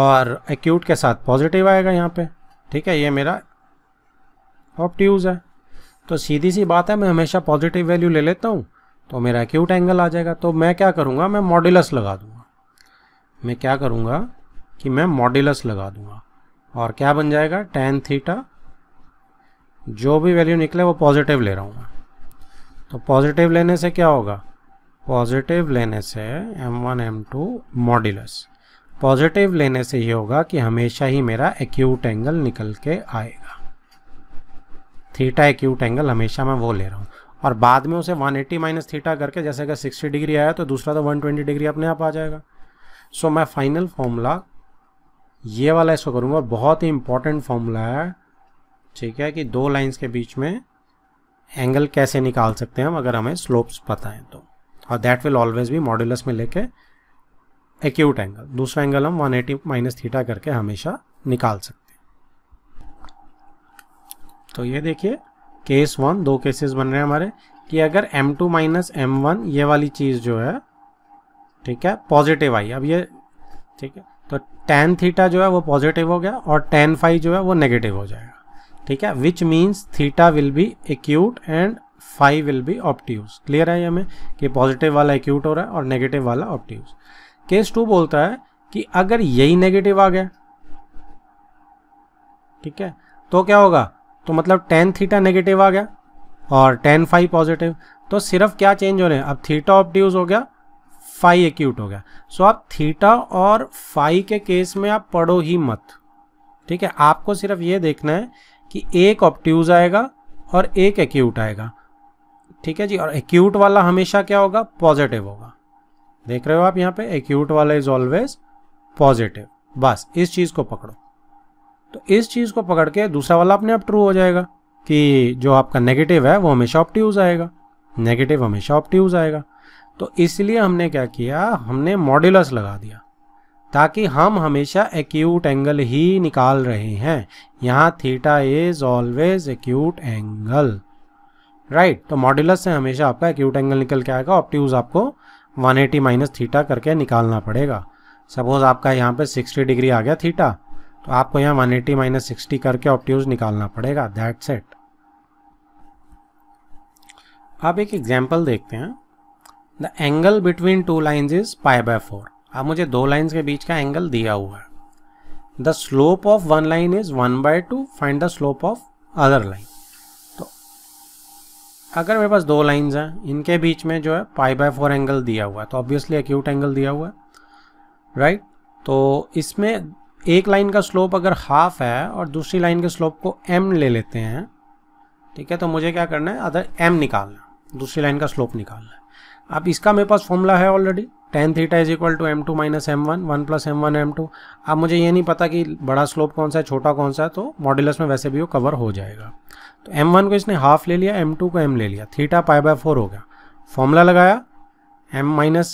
और एक्यूट के साथ पॉजिटिव आएगा यहाँ पे ठीक है ये मेरा ऑप्ट्यूज है तो सीधी सी बात है मैं हमेशा पॉजिटिव वैल्यू ले लेता हूँ तो मेरा एक्यूट एंगल आ जाएगा तो मैं क्या करूँगा मैं मॉडुलस लगा दूँगा मैं क्या करूँगा कि मैं मॉडुलस लगा दूँगा और क्या बन जाएगा टेन थीटा जो भी वैल्यू निकले वो पॉजिटिव ले रहा हूँ मैं तो पॉजिटिव लेने से क्या होगा पॉजिटिव लेने से m one M two modulus positive लेने से ये होगा कि हमेशा ही मेरा एक्यूट एंगल निकल के आएगा थीटा एक्यूट एंगल हमेशा मैं वो ले रहा हूँ और बाद में उसे 180 एट्टी माइनस थीटा करके जैसे अगर 60 डिग्री आया तो दूसरा तो 120 डिग्री अपने आप आ जाएगा सो so, मैं फाइनल फॉर्मूला ये वाला इसको करूँगा बहुत ही इंपॉर्टेंट फॉर्मूला है ठीक है कि दो लाइंस के बीच में एंगल कैसे निकाल सकते हैं हम अगर हमें स्लोप्स पता है तो और that will always be modulus में लेके एक्यूट एंगल दूसरा एंगल हम 180 एटी माइनस थीटा करके हमेशा निकाल सकते हैं तो ये देखिए केस वन दो केसेस बन रहे हैं हमारे कि अगर m2 टू माइनस एम ये वाली चीज़ जो है ठीक है पॉजिटिव आई अब ये ठीक है तो टेन थीटा जो है वो पॉजिटिव हो गया और टेन फाइव जो है वो नेगेटिव हो जाएगा ठीक है which means theta will be acute and phi will be obtuse clear है ये हमें कि पॉजिटिव वाला एक्यूट हो रहा है और नेगेटिव वाला ऑप्ट्यूज केस टू बोलता है कि अगर यही नेगेटिव आ गया ठीक है तो क्या होगा तो मतलब टेन थीटा नेगेटिव आ गया और टेन फाइव पॉजिटिव तो सिर्फ क्या चेंज हो रहे हैं अब थीटा ऑप्ट्यूज हो गया फाइव एक्यूट हो गया सो आप थीटा और फाइव के केस में आप पढ़ो ही मत ठीक है आपको सिर्फ ये देखना है कि एक ऑप्ट्यूज आएगा और एक एक्यूट आएगा ठीक है जी और एक्यूट वाला हमेशा क्या होगा पॉजिटिव होगा देख रहे हो आप यहाँ पे एक्यूट वाला इज ऑलवेज पॉजिटिव बस इस चीज़ को पकड़ो तो इस चीज़ को पकड़ के दूसरा वाला अपने आप ट्रू हो जाएगा कि जो आपका नेगेटिव है वो हमेशा ऑप्ट्यूज आएगा नेगेटिव हमेशा ऑप्ट्यूज आएगा तो इसलिए हमने क्या किया हमने मॉड्यूलस लगा दिया ताकि हम हमेशा एक्यूट एंगल ही निकाल रहे हैं यहाँ theta is always acute angle right तो मॉड्यूलस से हमेशा आपका एक्यूट एंगल निकल के आएगा ऑप्ट्यूज आपको 180 एटी माइनस थीटा करके निकालना पड़ेगा सपोज आपका यहाँ पे 60 डिग्री आ गया थीटा तो आपको यहाँ 180 एटी माइनस सिक्सटी करके ऑप्ट्यूज निकालना पड़ेगा दैट सेट आप एक एग्जाम्पल देखते हैं the angle between two lines is pi by four अब मुझे दो लाइन्स के बीच का एंगल दिया हुआ है the slope of one line is one by two find the slope of other line तो अगर मेरे पास दो लाइन्स हैं इनके बीच में जो है पाई बाय फोर एंगल दिया हुआ है तो ऑब्वियसली एक्यूट एंगल दिया हुआ है राइट right? तो इसमें एक लाइन का स्लोप अगर हाफ है और दूसरी लाइन के स्लोप को एम ले लेते हैं ठीक है तो मुझे क्या करना है अदर एम निकालना दूसरी लाइन का स्लोप निकालना है अब इसका मेरे पास फॉर्मूला है already tan theta is equal to M two minus m one one plus M one M two अब मुझे ये नहीं पता कि बड़ा स्लोप कौन सा है छोटा कौन सा है तो मॉड्यूलस में वैसे भी वो कवर हो जाएगा तो एम वन को इसने हाफ ले लिया एम टू को एम ले लिया थीटा पाई बाय फोर हो गया फॉर्मूला लगाया m minus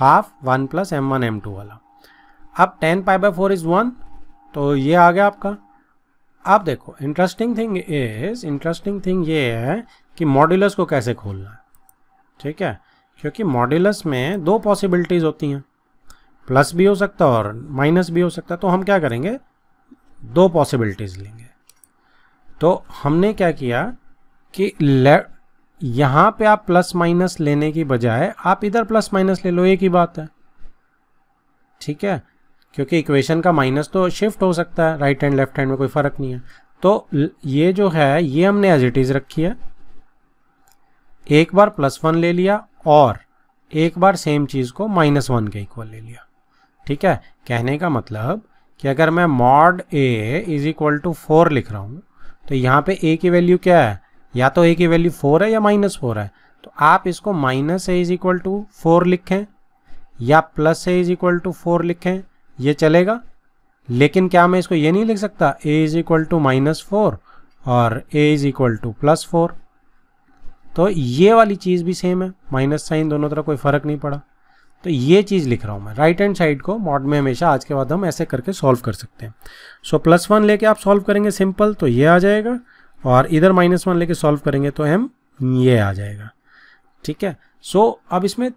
half one plus M one M two वाला अब tan pi by four is one तो ये आ गया आपका आप देखो interesting thing is interesting thing ये है कि मॉड्यूलस को कैसे खोलना है ठीक है क्योंकि मॉड्यूलस में दो पॉसिबिलिटीज़ होती हैं प्लस भी हो सकता है और माइनस भी हो सकता है तो हम क्या करेंगे दो पॉसिबिलिटीज़ लेंगे तो हमने क्या किया कि लेफ्ट यहाँ पे आप प्लस माइनस लेने की बजाय आप इधर प्लस माइनस ले लो एक ही बात है ठीक है क्योंकि इक्वेशन का माइनस तो शिफ्ट हो सकता है राइट हैंड लेफ्ट हैंड में कोई फ़र्क नहीं है तो ये जो है ये हमने एज इट इज़ रखी है एक बार प्लस वन ले लिया और एक बार सेम चीज़ को माइनस वन के इक्वल ले लिया ठीक है कहने का मतलब कि अगर मैं mod a is equal to four लिख रहा हूँ तो यहाँ पे ए की वैल्यू क्या है या तो ए की वैल्यू फोर है या माइनस फोर है तो आप इसको minus a is equal to four लिखें या plus a is equal to four लिखें ये चलेगा लेकिन क्या मैं इसको ये नहीं लिख सकता a is equal to minus four और a is equal to plus four तो ये वाली चीज़ भी सेम है माइनस साइन दोनों तरह कोई फ़र्क नहीं पड़ा तो ये चीज़ लिख रहा हूँ मैं राइट हैंड साइड को मॉड में हमेशा आज के बाद हम ऐसे करके सॉल्व कर सकते हैं सो प्लस वन लेके आप सॉल्व करेंगे सिंपल तो ये आ जाएगा और इधर माइनस वन लेके सॉल्व करेंगे तो एम ये आ जाएगा ठीक है सो अब इसमें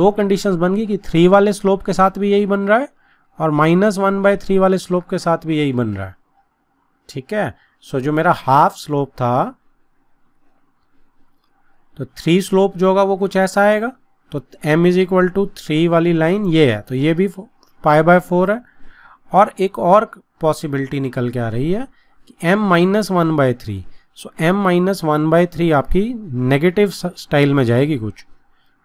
दो कंडीशंस बन गई कि थ्री वाले स्लोप के साथ भी यही बन रहा है और माइनस वन बाय थ्री वाले स्लोप के साथ भी यही बन रहा है ठीक है सो जो मेरा हाफ स्लोप था तो थ्री स्लोप जो होगा वो कुछ ऐसा आएगा तो m is equal to three वाली लाइन ये है तो ये भी पाई बाय फोर है और एक और पॉसिबिलिटी निकल के आ रही है कि m minus one by three so m minus one by three आपकी नेगेटिव स्टाइल में जाएगी कुछ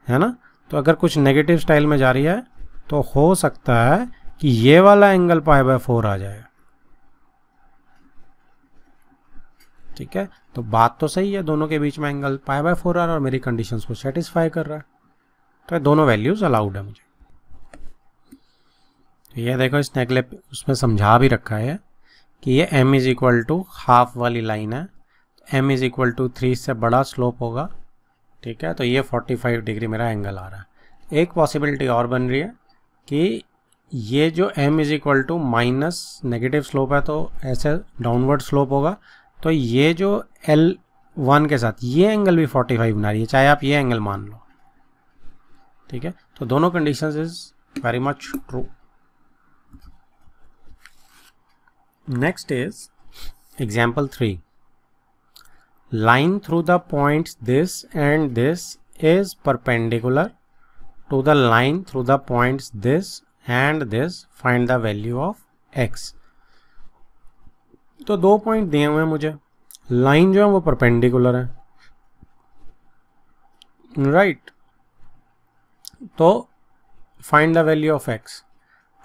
है ना तो अगर कुछ नेगेटिव स्टाइल में जा रही है तो हो सकता है कि ये वाला एंगल पाई बाय फोर आ जाए ठीक है तो बात तो सही है दोनों के बीच में angle pi by four are और मेरी कंडीशन को सेटिस्फाई कर रहा है तो दोनों वैल्यूज अलाउड है मुझे तो ये देखो इस नेगले उसमें समझा भी रखा है कि ये m is equal to half वाली लाइन है तो m is equal to three से बड़ा स्लोप होगा ठीक है तो ये 45 डिग्री मेरा एंगल आ रहा है एक पॉसिबिलिटी और बन रही है कि ये जो m is equal to minus negative slope है तो ऐसे डाउनवर्ड स्लोप होगा तो ये जो L1 के साथ ये एंगल भी 45 बना रही है चाहे आप ये एंगल मान लो ठीक है तो दोनों condition is very much true next is example three line through the point this and this is perpendicular to the line through the point this and this find the value of x तो दो point दिए हुए हैं मुझे line जो है वो perpendicular है राइट right. तो find the value of x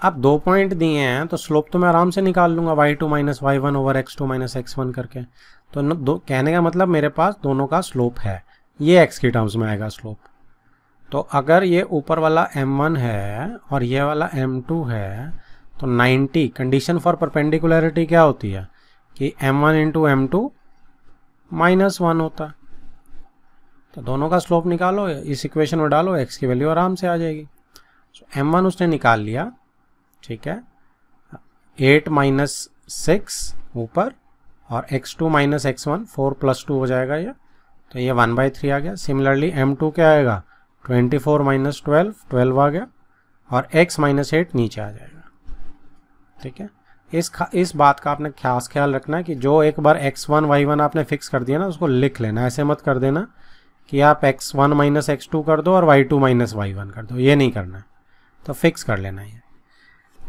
आप दो पॉइंट दिए हैं तो स्लोप तो मैं आराम से निकाल लूंगा y two minus Y one over x two minus x one करके तो न, दो कहने का मतलब मेरे पास दोनों का स्लोप है ये एक्स की टर्म्स में आएगा स्लोप तो अगर ये ऊपर वाला एम वन है और ये वाला एम टू है तो नाइन्टी कंडीशन फॉर परपेंडिकुलरिटी क्या होती है कि m1 one into m two minus one होता तो दोनों का स्लोप निकालो इस इक्वेशन में डालो x की वैल्यू आराम से आ जाएगी सो so, m1 उसने निकाल लिया ठीक है एट माइनस सिक्स ऊपर और x2 two minus x one four plus two हो जाएगा ये तो ये वन बाई थ्री आ गया सिमिलरली m2 क्या आएगा twenty four minus twelve twelve आ गया और x माइनस एट नीचे आ जाएगा ठीक है इस इस बात का आपने खास ख्याल रखना है कि जो एक बार एक्स वन वाई वन आपने फिक्स कर दिया ना उसको लिख लेना ऐसे मत कर देना कि आप x one minus x two कर दो और y two minus Y one कर दो ये नहीं करना है तो फिक्स कर लेना ये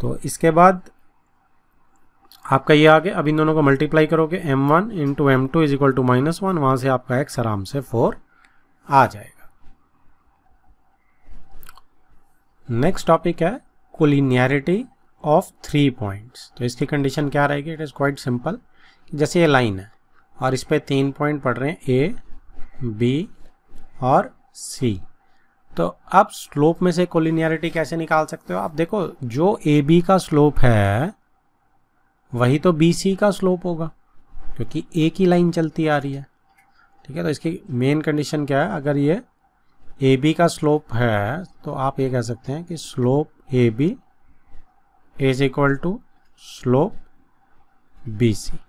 तो इसके बाद आपका ये आगे अब इन दोनों को मल्टीप्लाई करोगे m one into m two is equal to minus one वहाँ से आपका एक्स आराम से फोर आ जाएगा नेक्स्ट टॉपिक है कुलिनियरिटी ऑफ थ्री पॉइंट्स तो इसकी कंडीशन क्या रहेगी इट इज़ क्वाइट सिंपल जैसे ये लाइन है और इस पर तीन पॉइंट पढ़ रहे हैं ए बी और सी तो आप स्लोप में से कोलिनियरिटी कैसे निकाल सकते हो आप देखो जो ए बी का स्लोप है वही तो बी सी का स्लोप होगा क्योंकि ए की लाइन चलती आ रही है ठीक है तो इसकी मेन कंडीशन क्या है अगर ये ए बी का स्लोप है तो आप ये कह सकते हैं कि slope a b is equal to slope b c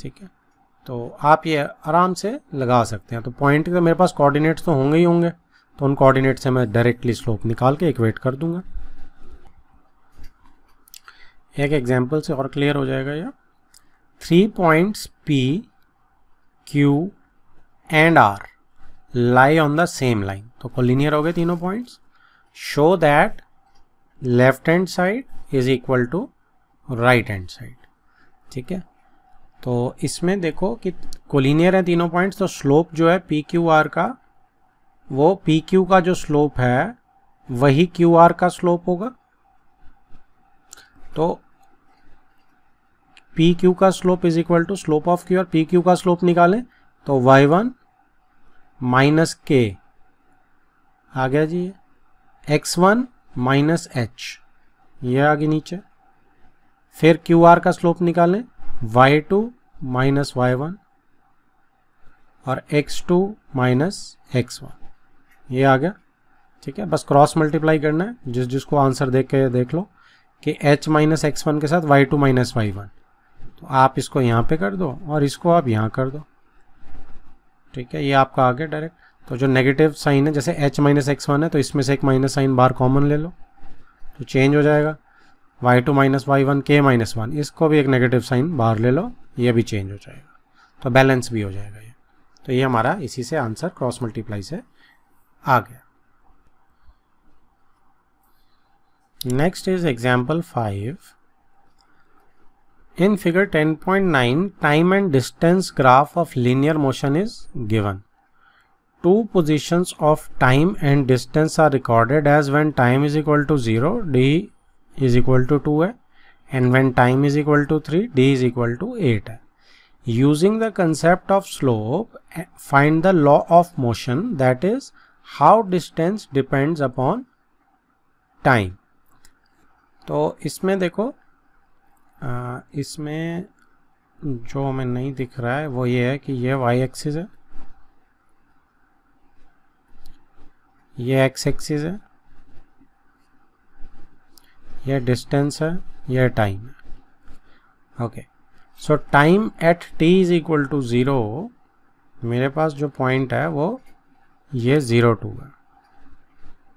ठीक है तो आप ये आराम से लगा सकते हैं तो पॉइंट के तो मेरे पास कोऑर्डिनेट्स तो होंगे ही होंगे तो उन कोऑर्डिनेट से मैं डायरेक्टली स्लोप निकाल के इक्वेट कर दूंगा एक एग्जांपल से और क्लियर हो जाएगा यह three points p q and r lie on the same line तो कोलिनियर हो गए तीनों points show that left hand side is equal to right hand side ठीक है तो इसमें देखो कि कोलिनियर है तीनों पॉइंट्स तो स्लोप जो है पी क्यू आर का वो पी क्यू का जो स्लोप है वही क्यू आर का स्लोप होगा तो पी क्यू का slope is equal to slope of q r p Q का स्लोप निकालें तो वाई वन माइनस के आ गया जी एक्स वन माइनस एच ये आगे नीचे फिर क्यू आर का स्लोप निकालें y two minus Y one और x two minus x one ये आ गया ठीक है बस क्रॉस मल्टीप्लाई करना है जिस जिसको आंसर देख के देख लो कि h माइनस एक्स वन के साथ y two minus Y one तो आप इसको यहाँ पे कर दो और इसको आप यहाँ कर दो ठीक है ये आपका आ गया डायरेक्ट तो जो नेगेटिव साइन है जैसे h माइनस एक्स वन है तो इसमें से एक माइनस साइन बार कॉमन ले लो तो चेंज हो जाएगा y two minus Y one के माइनस वन इसको भी एक नेगेटिव साइन बाहर ले लो ये भी चेंज हो जाएगा तो बैलेंस भी हो जाएगा ये तो ये हमारा इसी से आंसर क्रॉस मल्टीप्लाई से आ गया next is example five ten point 10.9, time and distance graph of linear motion is given two positions of time and distance are recorded as when time is equal to 0 d is equal to 2 and when time is equal to 3 d is equal to 8 using the concept of slope find the law of motion that is how distance depends upon time तो इसमें देखो इसमें जो हमें नहीं दिख रहा है वो ये है कि ये y एक्सिस है ये एक्स एक्सिस है यह डिस्टेंस है यह टाइम है okay so time at t is equal to zero मेरे पास जो पॉइंट है वो ये ज़ीरो टू है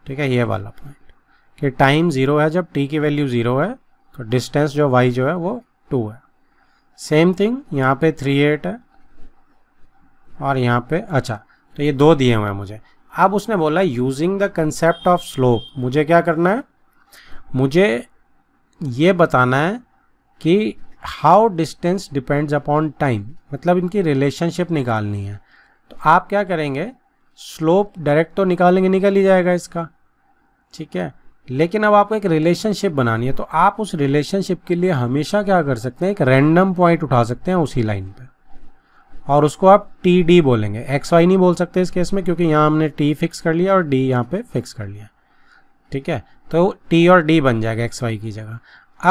ठीक है ये वाला पॉइंट कि टाइम ज़ीरो है जब टी की वैल्यू ज़ीरो है तो डिस्टेंस जो वाई जो है वो टू है सेम थिंग यहाँ पे थ्री एट है और यहाँ पे अच्छा तो ये दो दिए हुए हैं मुझे अब उसने बोला using the concept of slope मुझे क्या करना है मुझे ये बताना है कि how distance depends upon time मतलब इनकी रिलेशनशिप निकालनी है तो आप क्या करेंगे स्लोप डायरेक्ट तो निकालेंगे निकल ही जाएगा इसका ठीक है लेकिन अब आपको एक रिलेशनशिप बनानी है तो आप उस रिलेशनशिप के लिए हमेशा क्या कर सकते हैं एक रैंडम पॉइंट उठा सकते हैं उसी लाइन पर और उसको आप टी डी बोलेंगे एक्स वाई नहीं बोल सकते इस केस में क्योंकि यहाँ हमने टी फिक्स कर लिया और डी यहाँ पे फिक्स कर लिया ठीक है तो टी और डी बन जाएगा एक्स वाई की जगह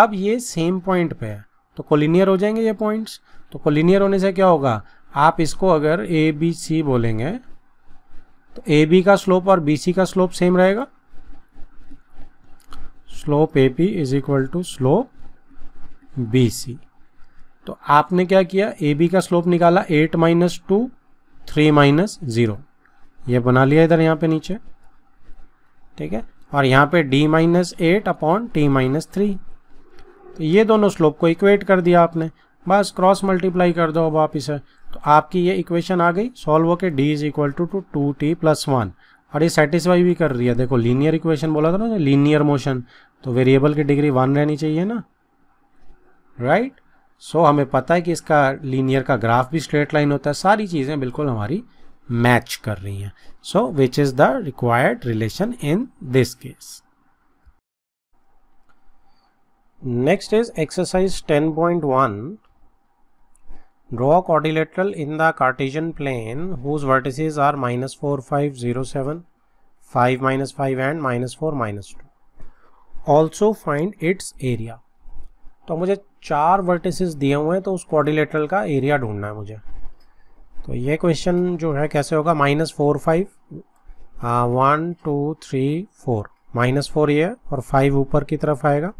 अब ये सेम पॉइंट पे है तो कोलिनियर हो जाएंगे ये पॉइंट्स तो कोलिनियर होने से क्या होगा आप इसको अगर ए बी सी बोलेंगे तो ए बी का स्लोप और बी सी का स्लोप सेम रहेगा slope a p is equal to slope b c तो आपने क्या किया ए बी का स्लोप निकाला eight minus two three minus zero ये बना लिया इधर यहाँ पे नीचे ठीक है और यहाँ पे d minus eight upon t minus three तो ये दोनों स्लोप को इक्वेट कर दिया आपने बस क्रॉस मल्टीप्लाई कर दो अब आप इसे तो आपकी ये इक्वेशन आ गई सॉल्व होकर d is equal to two two t plus one और ये सेटिस्फाई भी कर रही है देखो लीनियर इक्वेशन बोला था ना लीनियर मोशन तो वेरिएबल की डिग्री वन रहनी चाहिए ना राइट सो so, हमें पता है कि इसका लीनियर का ग्राफ भी स्ट्रेट लाइन होता है सारी चीज़ें बिल्कुल हमारी मैच कर रही हैं so which is the required relation in this case next is exercise 10.1 point one draw quadrilateral in the cartesian plane whose vertices are minus four five zero seven five minus five and minus four minus two also find its area तो मुझे चार vertices दिए हुए हैं तो उस quadrilateral का area ढूंढना है मुझे तो ये क्वेश्चन जो है कैसे होगा minus four five one two three four minus four ये और फाइव ऊपर की तरफ आएगा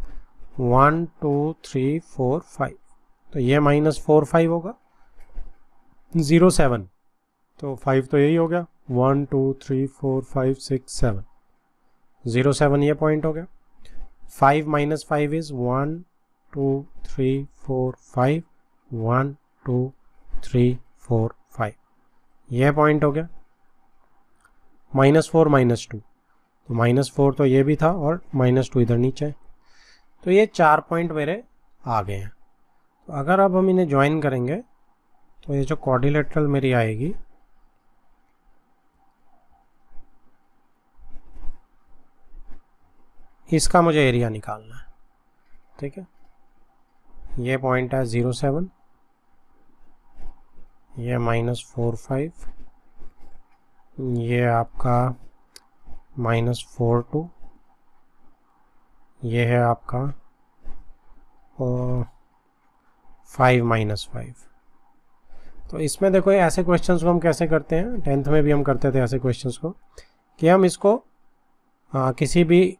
one two three four five तो ये माइनस फोर फाइव होगा ज़ीरो सेवन तो फाइव तो यही हो गया one two three four five six seven zero seven ये पॉइंट हो गया five minus five is one two, three, four, five, one, two, three, four five यह पॉइंट हो गया माइनस फोर माइनस टू तो माइनस फोर तो ये भी था और माइनस टू इधर नीचे तो ये चार पॉइंट मेरे आ गए हैं तो अगर अब हम इन्हें ज्वाइन करेंगे तो ये जो कॉर्डिलेटरल मेरी आएगी इसका मुझे एरिया निकालना है ठीक है ये पॉइंट है ज़ीरो सेवन ये माइनस फोर फाइव ये आपका माइनस फोर टू ये है आपका फाइव माइनस फाइव तो इसमें देखो ऐसे क्वेश्चंस को हम कैसे करते हैं टेंथ में भी हम करते थे ऐसे क्वेश्चंस को कि हम इसको आ, किसी भी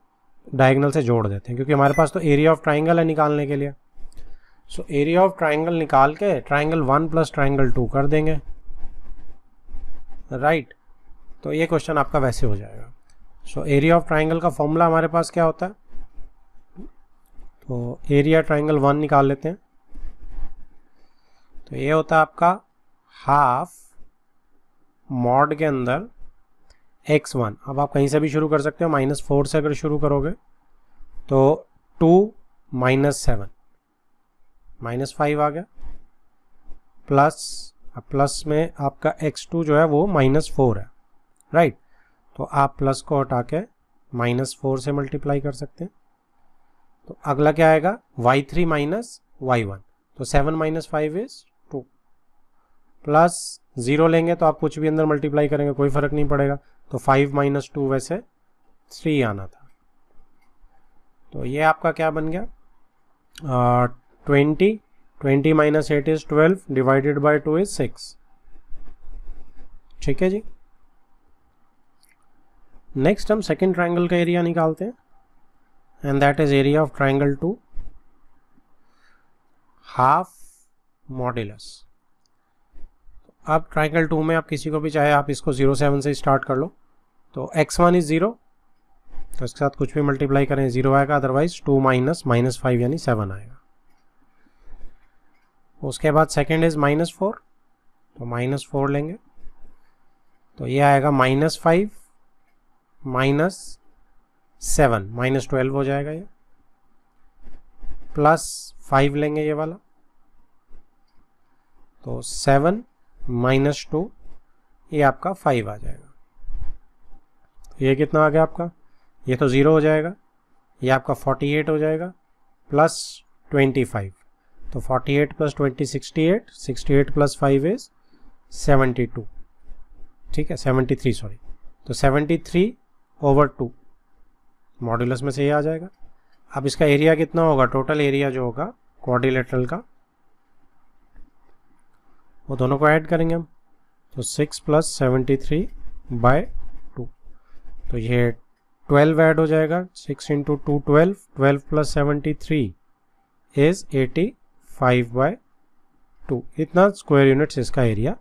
डायगनल से जोड़ देते हैं क्योंकि हमारे पास तो एरिया ऑफ ट्राइंगल है निकालने के लिए सो एरिया ऑफ ट्राइंगल निकाल के triangle one plus triangle two कर देंगे राइट right. तो ये क्वेश्चन आपका वैसे हो जाएगा सो एरिया ऑफ ट्राइंगल का फॉर्मूला हमारे पास क्या होता है तो एरिया ट्राइंगल वन निकाल लेते हैं तो ये होता है आपका हाफ मॉड के अंदर एक्स वन अब आप कहीं से भी शुरू कर सकते हो माइनस फोर से अगर शुरू करोगे तो two minus seven minus five आ गया प्लस प्लस में आपका एक्स टू जो है वो माइनस फोर है राइट तो आप प्लस को हटा के माइनस फोर से मल्टीप्लाई कर सकते हैं तो अगला क्या आएगा y three minus Y one तो seven minus five is two plus zero लेंगे तो आप कुछ भी अंदर मल्टीप्लाई करेंगे कोई फर्क नहीं पड़ेगा तो फाइव माइनस टू वैसे थ्री आना था तो ये आपका क्या बन गया आ, 20 20 minus eight is 12 divided by 2 is 6 ठीक है जी नेक्स्ट हम सेकेंड ट्राइंगल का एरिया निकालते हैं and that is area of triangle two half modulus आप ट्राइंगल टू में आप किसी को भी चाहे आप इसको जीरो सेवन से स्टार्ट कर लो तो एक्स वन इज ज़ीरो तो इसके साथ कुछ भी मल्टीप्लाई करें जीरो आएगा otherwise two minus minus five यानी सेवन आएगा उसके बाद सेकेंड इज माइनस फोर तो माइनस फोर लेंगे तो ये आएगा minus five minus seven minus twelve हो जाएगा ये प्लस फाइव लेंगे ये वाला तो सेवन माइनस टू ये आपका फाइव आ जाएगा तो ये कितना आ गया आपका ये तो ज़ीरो हो जाएगा ये आपका फोर्टी एट हो जाएगा प्लस ट्वेंटी फाइव तो 48 plus twenty sixty eight sixty eight plus five is seventy two ठीक है सेवेंटी थ्री सॉरी तो seventy three over two modulus में से ये आ जाएगा अब इसका एरिया कितना होगा टोटल एरिया जो होगा क्वारिलेटरल का वो दोनों को ऐड करेंगे हम तो six plus seventy three by two तो ये ट्वेल्व ऐड हो जाएगा six into two twelve twelve plus seventy three is eighty five by two इतना स्क्वायर यूनिट्स इसका एरिया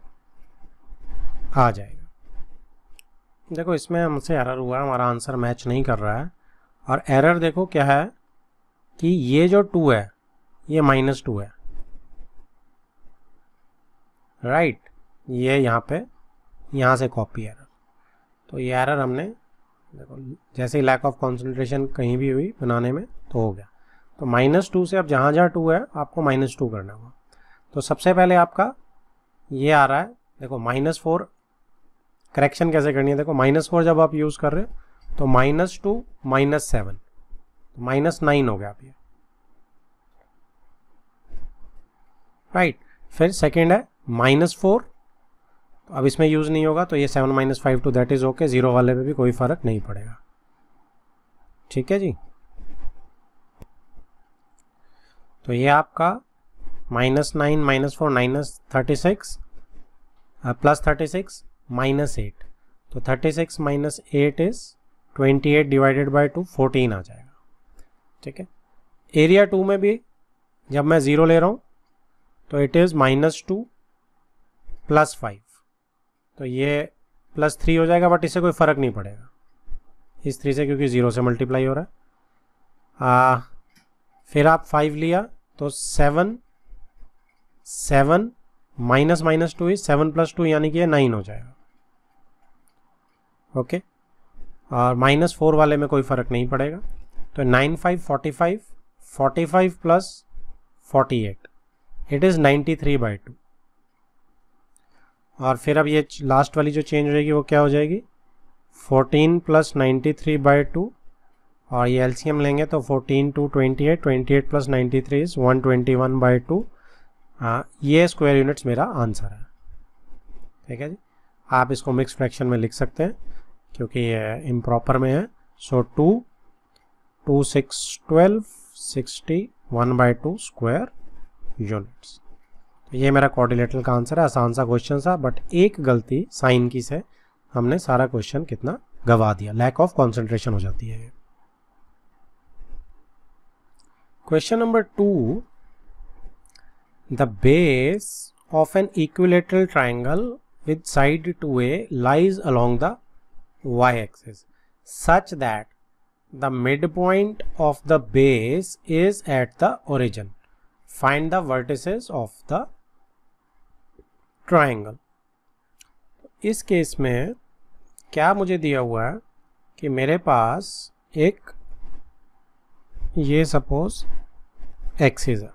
आ जाएगा देखो इसमें हमसे एरर हुआ है हमारा आंसर मैच नहीं कर रहा है और एरर देखो क्या है कि ये जो टू है ये माइनस टू है राइट right. ये यहाँ पे यहाँ से कॉपी एरर तो ये एरर हमने देखो जैसे लैक ऑफ कॉन्सेंट्रेशन कहीं भी हुई बनाने में तो हो गया तो माइनस टू से अब जहाँ जहाँ टू है आपको माइनस टू करना होगा तो सबसे पहले आपका ये आ रहा है देखो माइनस फोर करेक्शन कैसे करनी है देखो माइनस फोर जब आप यूज़ कर रहे हो तो माइनस टू माइनस सेवन तो माइनस नाइन हो गया आप ये राइट फिर सेकेंड है माइनस फोर तो अब इसमें यूज़ नहीं होगा तो ये seven minus five two that is okay zero वाले पे भी कोई फ़र्क नहीं पड़ेगा ठीक है जी तो ये आपका minus nine minus four minus thirty six plus thirty six minus eight तो thirty six minus eight is twenty eight divided by two fourteen आ जाएगा ठीक है एरिया टू में भी जब मैं ज़ीरो ले रहा हूँ तो it is minus two plus five तो ये प्लस थ्री हो जाएगा बट इससे कोई फ़र्क नहीं पड़ेगा इस थ्री से क्योंकि ज़ीरो से मल्टीप्लाई हो रहा है फिर आप फाइव लिया तो seven seven minus minus two is seven plus two यानी कि नाइन हो जाएगा ओके और माइनस फोर वाले में कोई फ़र्क नहीं पड़ेगा तो nine five forty five forty five plus forty eight it is ninety three by two और फिर अब ये लास्ट वाली जो चेंज रहेगी वो क्या हो जाएगी fourteen plus ninety three by two और ये एलसीएम लेंगे तो 14 two 28 28 plus 93 is 121 twenty one by two ये स्क्वायर यूनिट्स मेरा आंसर है ठीक है जी आप इसको मिक्स फ्रैक्शन में लिख सकते हैं क्योंकि ये इम्प्रॉपर में है so two two six twelve sixty one by two square units तो ये मेरा कॉर्डिलेटल का आंसर है आसान सा क्वेश्चन था बट एक गलती साइन की से हमने सारा क्वेश्चन कितना गवा दिया लैक ऑफ कॉन्सेंट्रेशन हो जाती है Question number 2. The base of an equilateral triangle with side 2a lies along the y-axis such that the midpoint of the base is at the origin. Find the vertices of the triangle. इस case में क्या मुझे दिया हुआ है कि मेरे पास एक ये सपोज एक्सिस है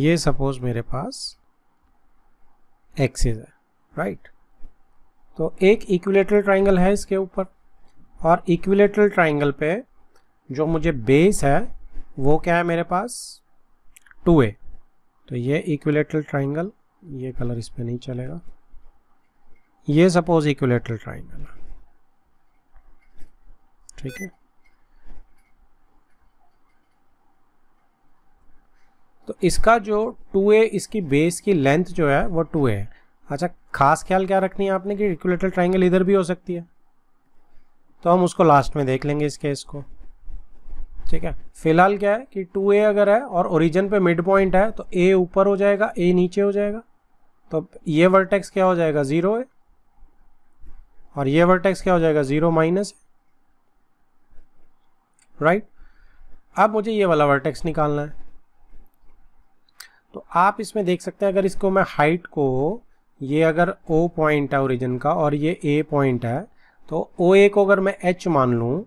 ये सपोज मेरे पास एक्सिस है राइट तो एक इक्विलेटरल ट्राइंगल है इसके ऊपर और इक्विलेटरल ट्राइंगल पे जो मुझे बेस है वो क्या है मेरे पास टू ए तो ये इक्विलेटरल ट्राइंगल ये कलर इस पर नहीं चलेगा ये सपोज इक्विलेटरल ट्राइंगल है ठीक है तो इसका जो 2a इसकी बेस की लेंथ जो है वो 2a है अच्छा खास ख्याल क्या रखनी है आपने कि इक्विलेटरल ट्राइंगल इधर भी हो सकती है तो हम उसको लास्ट में देख लेंगे इस केस को ठीक है फिलहाल क्या है कि 2a अगर है और ओरिजिन पे मिड पॉइंट है तो a ऊपर हो जाएगा a नीचे हो जाएगा तो ये वर्टेक्स क्या हो जाएगा ज़ीरो है और ये वर्टेक्स क्या हो जाएगा ज़ीरो माइनस राइट अब मुझे ये वाला वर्टेक्स निकालना है तो आप इसमें देख सकते हैं अगर इसको मैं हाइट को ये अगर ओ पॉइंट है ओरिजिन का और ये ए पॉइंट है तो ओ ए को अगर मैं एच मान लूँ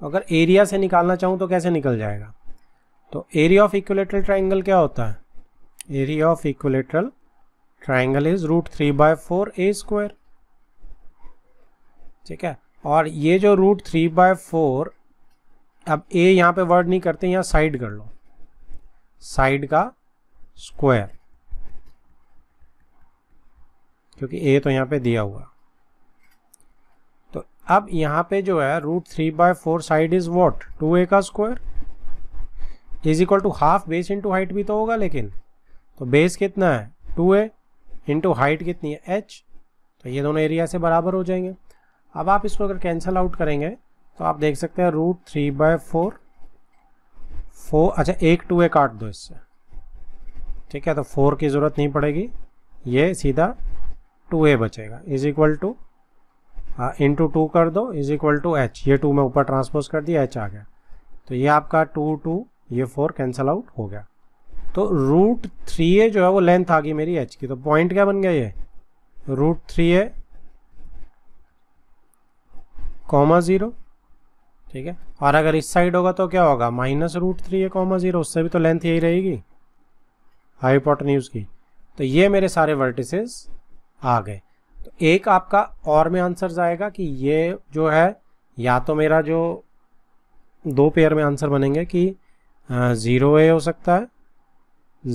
तो अगर एरिया से निकालना चाहूँ तो कैसे निकल जाएगा तो एरिया ऑफ इक्वलेटरल ट्राइंगल क्या होता है area of equilateral triangle is root three by four a square ठीक है और ये जो रूट थ्री बाय फोर अब ए यहाँ पे वर्ड नहीं करते यहाँ साइड कर लो साइड का स्क्वायर क्योंकि ए तो यहाँ पे दिया हुआ तो अब यहाँ पे जो है root three by four side is what two a का square is equal to half base into height भी तो होगा लेकिन तो बेस कितना है टू ए इंटू हाइट कितनी है एच तो ये दोनों एरिया से बराबर हो जाएंगे अब आप इसको अगर कैंसिल आउट करेंगे तो आप देख सकते हैं root three by four four अच्छा एक टू ए काट दो इससे ठीक है तो फोर की ज़रूरत नहीं पड़ेगी ये सीधा टू ए बचेगा is equal to into two कर दो इज इक्वल टू एच ये टू में ऊपर ट्रांसपोज कर दिया एच आ गया तो ये आपका टू टू ये फोर कैंसल आउट हो गया तो रूट थ्री ए जो है वो लेंथ आ गई मेरी एच की तो पॉइंट क्या बन गया ये root three a comma zero ठीक है और अगर इस साइड होगा तो क्या होगा minus root three a comma zero उससे भी तो लेंथ यही रहेगी न्यूज की तो ये मेरे सारे वर्टिसेस आ गए तो एक आपका और में आंसर आएगा कि ये जो है या तो मेरा जो दो पेयर में आंसर बनेंगे कि ज़ीरो ए हो सकता है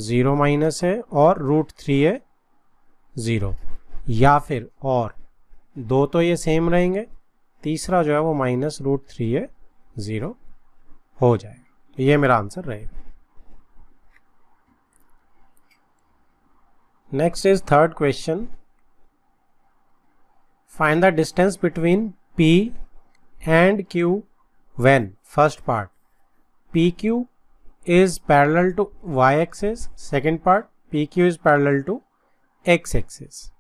ज़ीरो माइनस है और रूट थ्री ए ज़ीरो या फिर और दो तो ये सेम रहेंगे तीसरा जो है वो minus root three a zero हो जाएगा ये मेरा आंसर रहेगा next is third question find the distance between P and Q first part P Q is parallel to y axis second part P Q is parallel to x axis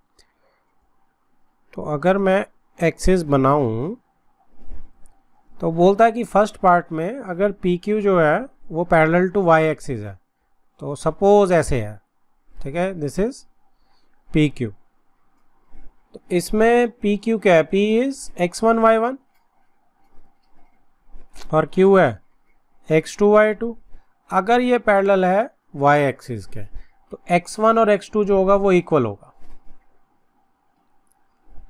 तो अगर मैं access बनाऊं तो बोलता है कि first part में अगर पी क्यू जो है वो पैरेलल टू वाई एक्सेस है तो सपोज ऐसे है ठीक है दिस इज पी क्यू तो इसमें पी क्यू क्या है P is x one Y one और क्यू है एक्स टू वाई टू अगर ये पैरेलल है वाई एक्सिस के तो एक्स वन और एक्स टू जो होगा वो इक्वल होगा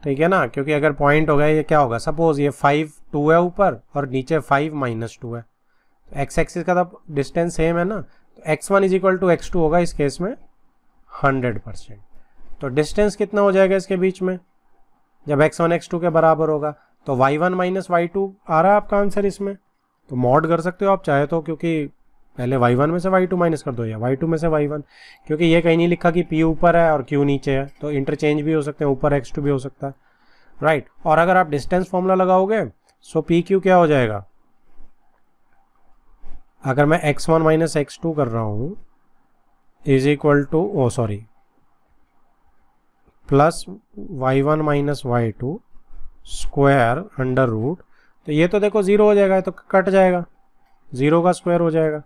ठीक है ना क्योंकि अगर पॉइंट होगा ये क्या होगा सपोज ये फाइव टू है ऊपर और नीचे फाइव माइनस टू है एक्स एक्सिस का तो डिस्टेंस सेम है ना तो x one is equal to x two होगा इस केस में हंड्रेड परसेंट तो डिस्टेंस कितना हो जाएगा इसके बीच में जब एक्स वन एक्स टू के बराबर होगा तो y one minus y two आ रहा है आपका आंसर इसमें तो मॉड कर सकते हो आप चाहे तो क्योंकि पहले वाई वन में से वाई टू माइनस कर दो या वाई टू में से वाई वन क्योंकि ये कहीं नहीं लिखा कि पी ऊपर है और क्यू नीचे है तो इंटरचेंज भी हो सकते हैं ऊपर एक्स टू भी हो सकता है राइट right. और अगर आप डिस्टेंस फॉर्मूला लगाओगे सो पी क्यू क्या हो जाएगा अगर मैं x one minus x two कर रहा हूँ is equal to oh sorry plus y one minus y two square under root तो ये तो देखो ज़ीरो हो जाएगा तो कट जाएगा ज़ीरो का स्क्वायर हो जाएगा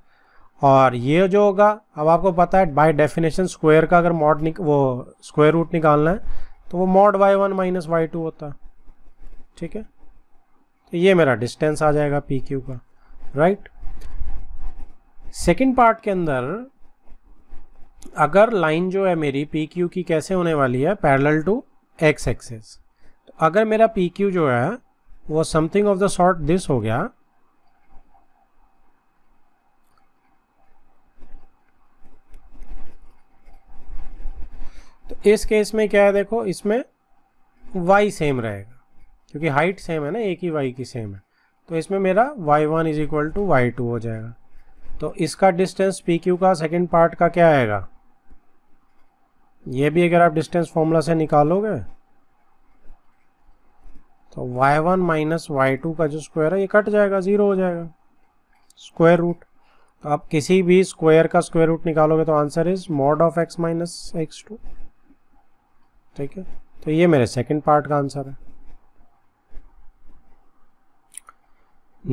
और ये जो होगा अब आपको पता है बाय डेफिनेशन स्क्वायर का अगर मॉड निक वो स्क्वायर रूट निकालना है तो वो mod y one minus y two होता है ठीक है तो ये मेरा डिस्टेंस आ जाएगा पी क्यू का राइट सेकेंड पार्ट के अंदर अगर लाइन जो है मेरी पी क्यू की कैसे होने वाली है पैरेलल टू एक्स एक्सेस तो अगर मेरा पी क्यू जो है वो something of the sort this हो गया तो इस केस में क्या है देखो इसमें वाई सेम रहेगा क्योंकि हाइट सेम है ना एक ही वाई की सेम है तो इसमें मेरा y one is equal to y हो जाएगा तो इसका डिस्टेंस पी क्यू का सेकेंड पार्ट का क्या आएगा ये भी अगर आप डिस्टेंस फॉर्मूला से निकालोगे तो y one minus y two का जो स्क्वायर है ये कट जाएगा ज़ीरो हो जाएगा स्क्वायर रूट तो आप किसी भी स्क्वायर का स्क्वायर रूट निकालोगे तो answer is mod of x minus x two ठीक है तो ये मेरे सेकंड पार्ट का आंसर है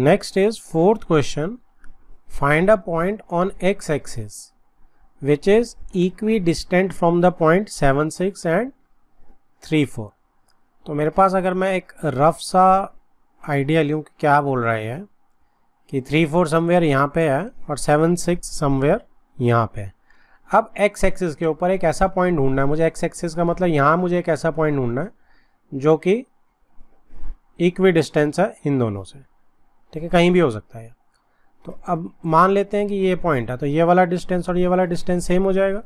next is fourth question find a point on x axis which is equidistant from the point seven six and three four तो मेरे पास अगर मैं एक रफ सा आइडिया लूँ कि क्या बोल रहे हैं कि थ्री फोर समवेयर यहाँ पे है और सेवन सिक्स समवेयर यहाँ पे है अब एक्स एक्सिस के ऊपर एक ऐसा पॉइंट ढूंढना है मुझे एक्स एक्सिस का मतलब यहाँ मुझे एक ऐसा पॉइंट ढूंढना है जो कि इक्वी डिस्टेंस है इन दोनों से ठीक है कहीं भी हो सकता है तो अब मान लेते हैं कि ये पॉइंट है तो ये वाला डिस्टेंस और ये वाला डिस्टेंस सेम हो जाएगा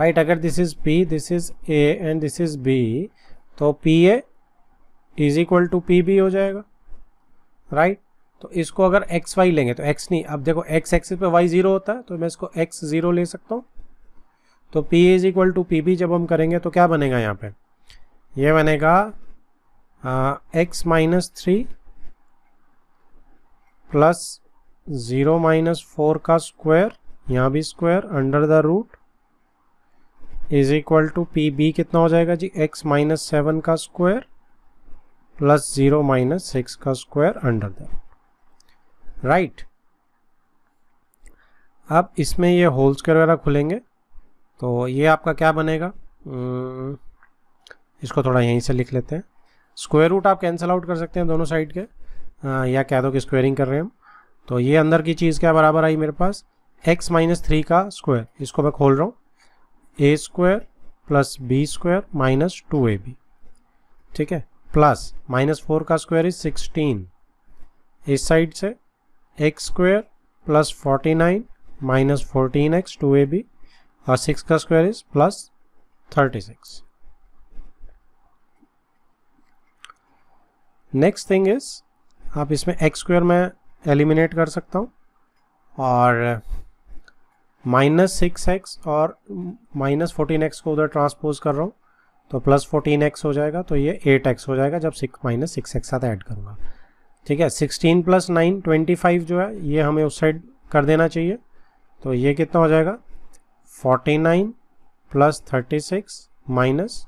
राइट अगर this is P this is A and this is B तो P A is equal to P B हो जाएगा राइट तो इसको अगर एक्स वाई लेंगे तो एक्स नहीं अब देखो एक्स एक्सिस पे वाई जीरो होता है तो मैं इसको एक्स जीरो ले सकता हूँ तो P is equal to P B जब हम करेंगे तो क्या बनेगा यहाँ पे ये बनेगा x minus three plus zero minus four का स्क्वायर यहाँ भी square under the root is equal to P B कितना हो जाएगा जी एक्स माइनस सेवन का square plus zero minus six का square under the root right right. अब इसमें ये होल्स वगैरह खुलेंगे तो ये आपका क्या बनेगा इसको थोड़ा यहीं से लिख लेते हैं स्क्वायर रूट आप कैंसिल आउट कर सकते हैं दोनों साइड के आ, या कह दो कि स्क्वायरिंग कर रहे हैं हम तो ये अंदर की चीज़ क्या बराबर आई मेरे पास एक्स माइनस थ्री का स्क्वायर इसको मैं खोल रहा हूँ a square plus b square minus two a b ठीक है प्लस माइनस फोर का स्क्वायर इज सिक्सटीन इस साइड से x square plus forty nine minus fourteen x two a b और सिक्स का square is plus thirty six next thing is आप इसमें x square में एलिमिनेट कर सकता हूँ और माइनस सिक्स एक्स और माइनस फोर्टीन एक्स को उधर ट्रांसपोज कर रहा हूँ तो प्लस फोर्टीन एक्स हो जाएगा तो ये एट एक्स हो जाएगा जब सिक्स माइनस सिक्स एक्स साथ ऐड करूँगा ठीक है sixteen plus nine twenty five जो है ये हमें उस साइड कर देना चाहिए तो ये कितना हो जाएगा forty nine plus thirty six minus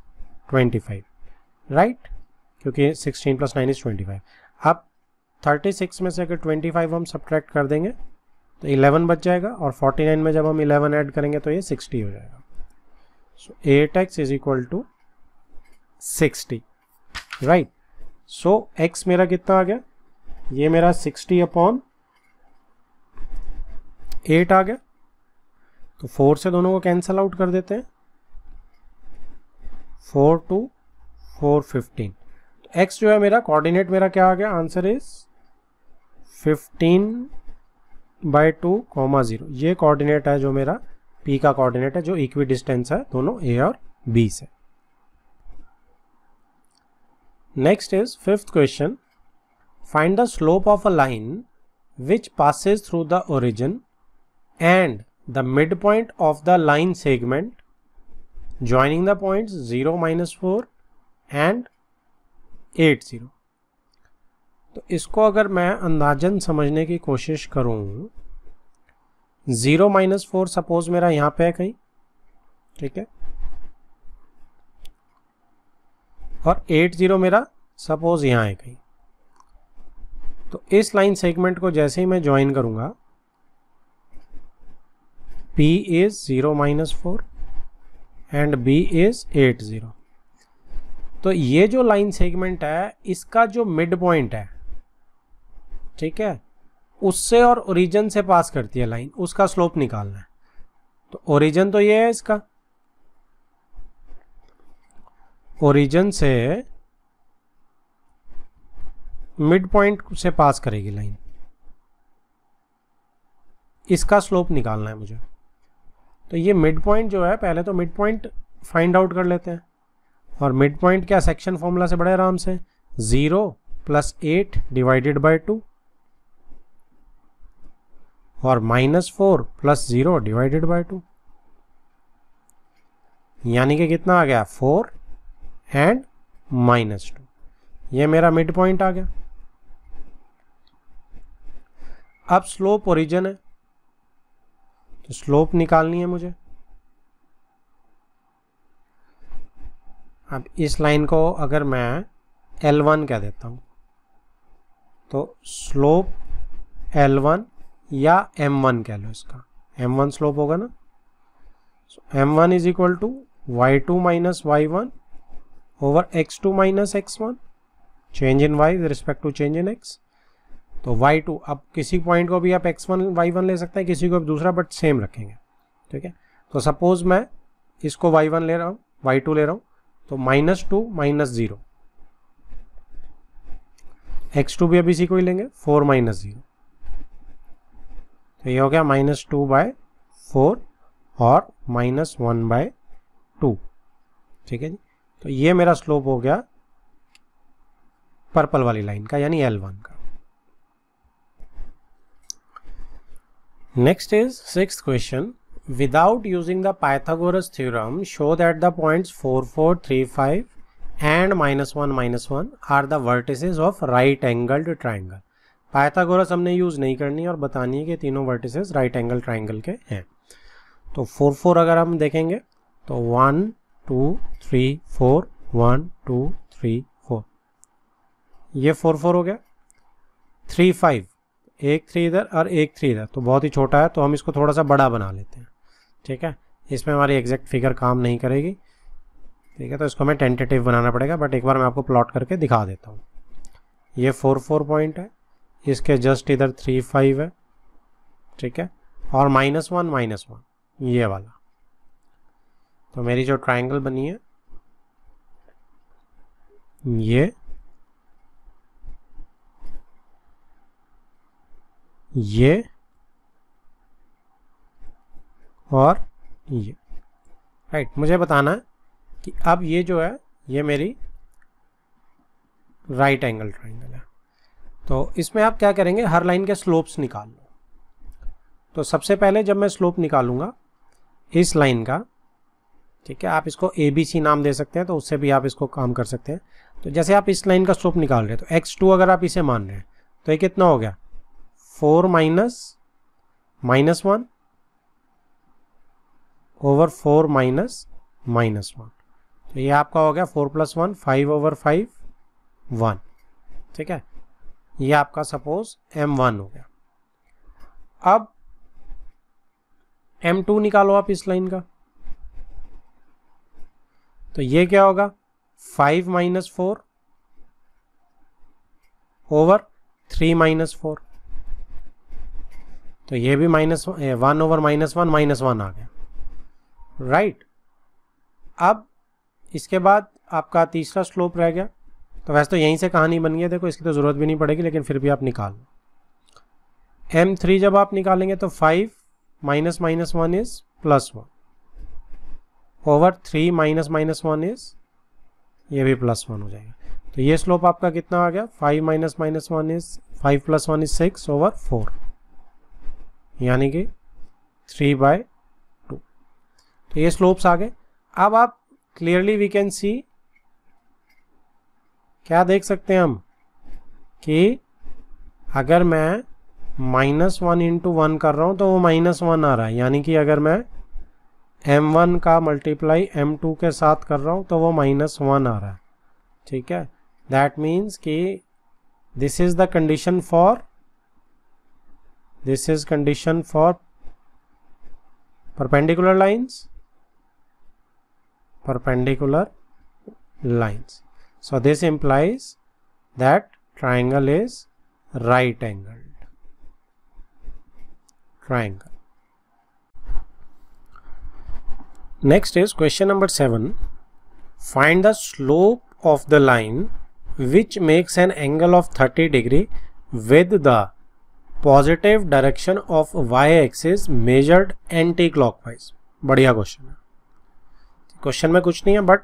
twenty five right क्योंकि sixteen plus nine is twenty five अब थर्टी सिक्स में से अगर ट्वेंटी फाइव हम सब्ट्रैक्ट कर देंगे तो इलेवन बच जाएगा और फोर्टी नाइन में जब हम इलेवन ऐड करेंगे तो ये सिक्सटी हो जाएगा so eight x is equal to sixty right so x मेरा कितना आ गया ये मेरा सिक्सटी अपॉन एट आ गया तो फोर से दोनों को कैंसिल आउट कर देते हैं फोर टू फोर फिफ्टीन तो एक्स जो है मेरा कोऑर्डिनेट मेरा क्या आ गया answer is fifteen by two comma zero ये कोऑर्डिनेट है जो मेरा पी का कोऑर्डिनेट है जो इक्वी डिस्टेंस है दोनों ए और बी से next is fifth question Find the slope of a line which passes through the origin and the midpoint of the line segment joining the points 0 minus 4 and eight zero तो इसको अगर मैं अंदाजन समझने की कोशिश करूँ ज़ीरो माइनस फोर सपोज मेरा यहाँ पे है कहीं ठीक है और एट ज़ीरो मेरा सपोज यहाँ है कहीं तो इस लाइन सेगमेंट को जैसे ही मैं ज्वाइन करूंगा P is 0 minus four and B is 8 zero तो ये जो लाइन सेगमेंट है इसका जो मिड पॉइंट है ठीक है उससे और ओरिजन से पास करती है लाइन उसका स्लोप निकालना है तो ओरिजन तो ये है इसका ओरिजन से मिड पॉइंट से पास करेगी लाइन इसका स्लोप निकालना है मुझे तो ये मिड पॉइंट जो है पहले तो मिड पॉइंट फाइंड आउट कर लेते हैं और मिड पॉइंट क्या सेक्शन फॉर्मूला से बड़े आराम से zero plus eight divided by two और minus four plus zero divided by two यानी कि कितना आ गया फोर एंड माइनस टू ये मेरा मिड पॉइंट आ गया अब स्लोप ओरिजन है तो स्लोप निकालनी है मुझे अब इस लाइन को अगर मैं L1 कह देता हूँ तो स्लोप L1 या M1 कह लो इसका M1 स्लोप होगा ना M one is equal to y two minus Y one over x two minus x one change in y with respect to change in x तो y2 अब किसी point को भी आप x1 y1 ले सकते हैं किसी को भी दूसरा बट सेम रखेंगे ठीक है तो सपोज मैं इसको y1 ले रहा हूँ y2 ले रहा हूँ तो minus two minus zero x two भी अब इसी को ही लेंगे फोर माइनस ज़ीरो तो ये हो गया माइनस टू बाय फोर और माइनस वन बाय टू ठीक है जी तो ये मेरा स्लोप हो गया पर्पल वाली लाइन का यानी एल वन का Next is sixth question. Without using the Pythagoras theorem, show that the points 4, 4, 3, 5 and minus 1, minus 1 are the vertices of right angled triangle. Pythagoras हमने यूज़ नहीं करनी और बतानी है कि तीनों वर्टिसेस राइट एंगल ट्राइंगल के हैं तो फोर फोर अगर हम देखेंगे तो one two three four one two three four ये फोर फोर हो गया थ्री फाइव एक थ्री इधर और एक थ्री इधर तो बहुत ही छोटा है तो हम इसको थोड़ा सा बड़ा बना लेते हैं ठीक है इसमें हमारी एग्जैक्ट फिगर काम नहीं करेगी ठीक है तो इसको हमें टेंटेटिव बनाना पड़ेगा बट एक बार मैं आपको प्लॉट करके दिखा देता हूँ ये फोर फोर पॉइंट है इसके जस्ट इधर थ्री फाइव है ठीक है और माइनस वन माइनस वन ये वाला तो मेरी जो ट्राइंगल बनी है ये ये और ये राइट right, मुझे बताना है कि अब ये जो है ये मेरी राइट एंगल ट्राइंगल है तो इसमें आप क्या करेंगे हर लाइन के स्लोप्स निकाल लो तो सबसे पहले जब मैं स्लोप निकालूंगा इस लाइन का ठीक है आप इसको ए बी सी नाम दे सकते हैं तो उससे भी आप इसको काम कर सकते हैं तो जैसे आप इस लाइन का स्लोप निकाल रहे हैं तो एक्स टू अगर आप इसे मान रहे हैं तो ये कितना हो गया four minus minus one over four minus minus one तो ये आपका हो गया four plus one five over five one ठीक है ये आपका सपोज एम वन हो गया अब एम टू निकालो आप इस लाइन का तो ये क्या होगा five minus four over three minus four तो ये भी minus one over minus one minus one आ गया राइट अब इसके बाद आपका तीसरा स्लोप रह गया तो वैसे तो यहीं से कहानी बन गई देखो इसकी तो ज़रूरत भी नहीं पड़ेगी लेकिन फिर भी आप निकाल लो एम थ्री जब आप निकालेंगे तो five minus minus one is plus one over three minus minus one is ये भी प्लस वन हो जाएगा तो ये स्लोप आपका कितना आ गया five minus minus one is five plus one is six over four यानी कि थ्री बाय टू तो ये स्लोप्स आ गए अब आप क्लियरली वी कैन सी क्या देख सकते हैं हम कि अगर मैं माइनस वन इंटू वन कर रहा हूँ तो वो माइनस वन आ रहा है यानी कि अगर मैं एम वन का मल्टीप्लाई एम टू के साथ कर रहा हूँ तो वो माइनस वन आ रहा है ठीक है दैट मीन्स कि this is the condition for this is condition for perpendicular lines perpendicular lines so this implies that triangle is right angled triangle next is question number 7 find the slope of the line which makes an angle of 30 degree with the positive direction of y axis measured anti clockwise बढ़िया question है question में कुछ नहीं है but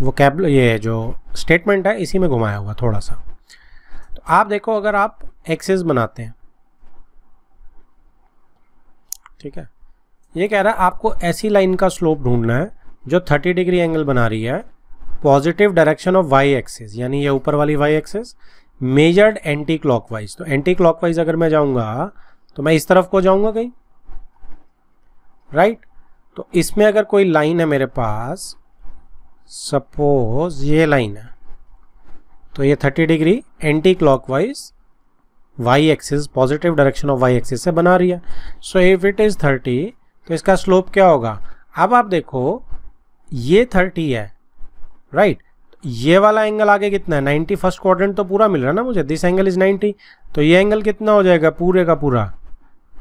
वो cable ये जो statement है इसी में घुमाया हुआ थोड़ा सा तो आप देखो अगर आप एक्सिस बनाते हैं ठीक है ये कह रहा है आपको ऐसी लाइन का स्लोप ढूंढना है जो 30 डिग्री एंगल बना रही है positive direction of y axis यानी ये ऊपर वाली y axis measured anti clockwise तो एंटी क्लॉकवाइज अगर मैं जाऊंगा तो मैं इस तरफ को जाऊंगा कहीं राइट right? तो इसमें अगर कोई लाइन है मेरे पास सपोज ये लाइन है तो ये 30 degree anti clockwise y axis positive direction of y axis से बना रही है सो इफ इट इज़ 30 तो इसका स्लोप क्या होगा अब आप देखो ये 30 है राइट right? ये वाला एंगल आगे कितना है नाइन्टी फर्स्ट क्वाड्रेंट तो पूरा मिल रहा है ना मुझे दिस एंगल इज़ नाइन्टी तो ये एंगल कितना हो जाएगा पूरे का पूरा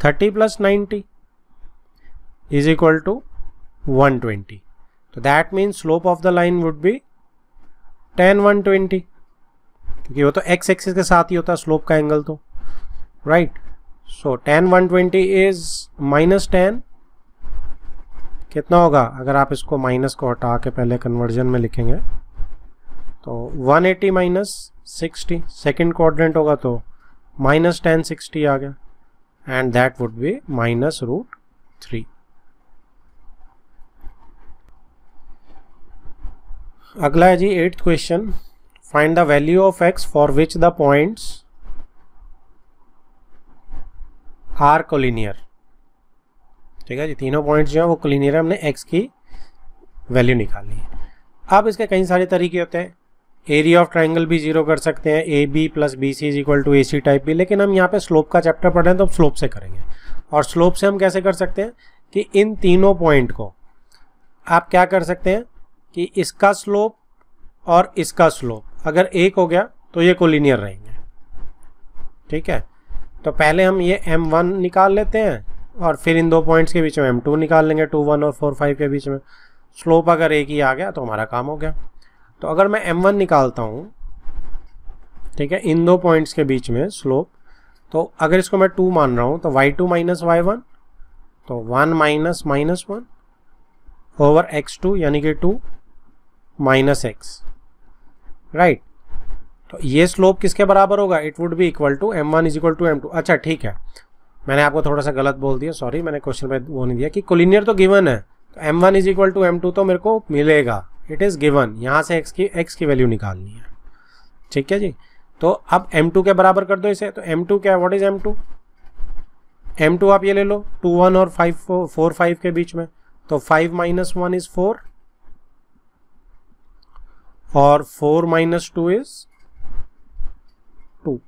thirty plus ninety is equal to one twenty तो that means slope of the line would be tan one twenty क्योंकि वो तो एक्स एक्सिस के साथ ही होता है स्लोप का एंगल तो right so tan one twenty is minus tan कितना होगा अगर आप इसको माइनस को हटा के पहले कन्वर्जन में लिखेंगे तो 180 eighty minus sixty second quadrant होगा तो माइनस टेन सिक्सटी आ गया and that would be minus root three अगला है जी eighth question find the value of x for which the points are collinear ठीक है जी तीनों पॉइंट्स जो है वो कोलिनियर है हमने एक्स की वैल्यू निकाली है अब इसके कई सारे तरीके होते हैं एरिया ऑफ ट्राइंगल भी जीरो कर सकते हैं A B plus B C is equal to A C type भी लेकिन हम यहाँ पे स्लोप का चैप्टर पढ़ रहे हैं तो स्लोप से करेंगे और स्लोप से हम कैसे कर सकते हैं कि इन तीनों पॉइंट को आप क्या कर सकते हैं कि इसका स्लोप और इसका स्लोप अगर एक हो गया तो ये कोलिनियर रहेंगे ठीक है तो पहले हम ये एम वन निकाल लेते हैं और फिर इन दो पॉइंट्स के बीच में एम टू निकाल लेंगे टू वन और फोर फाइव के बीच में स्लोप अगर एक ही आ गया तो हमारा काम हो गया तो अगर मैं वन निकालता हूँ ठीक है इन दो पॉइंट्स के बीच में स्लोप तो अगर इसको मैं टू मान रहा हूँ तो Y two minus Y one तो one minus minus one over x two यानी कि टू माइनस एक्स राइट तो ये स्लोप किसके बराबर होगा it would be equal to M one is equal to M two अच्छा ठीक है मैंने आपको थोड़ा सा गलत बोल दिया सॉरी मैंने क्वेश्चन में वो नहीं दिया कि कोलिनियर तो गिवन है तो M one is equal to M two तो मेरे को मिलेगा इट इज़ गिवन यहाँ से एक्स की एक्स की वैल्यू निकालनी है ठीक है जी तो अब एम टू के बराबर कर दो इसे तो एम टू क्या है what is M two M two आप ये ले लो टू वन और फाइव फोर फाइव के बीच में तो five minus one is four और four minus two is two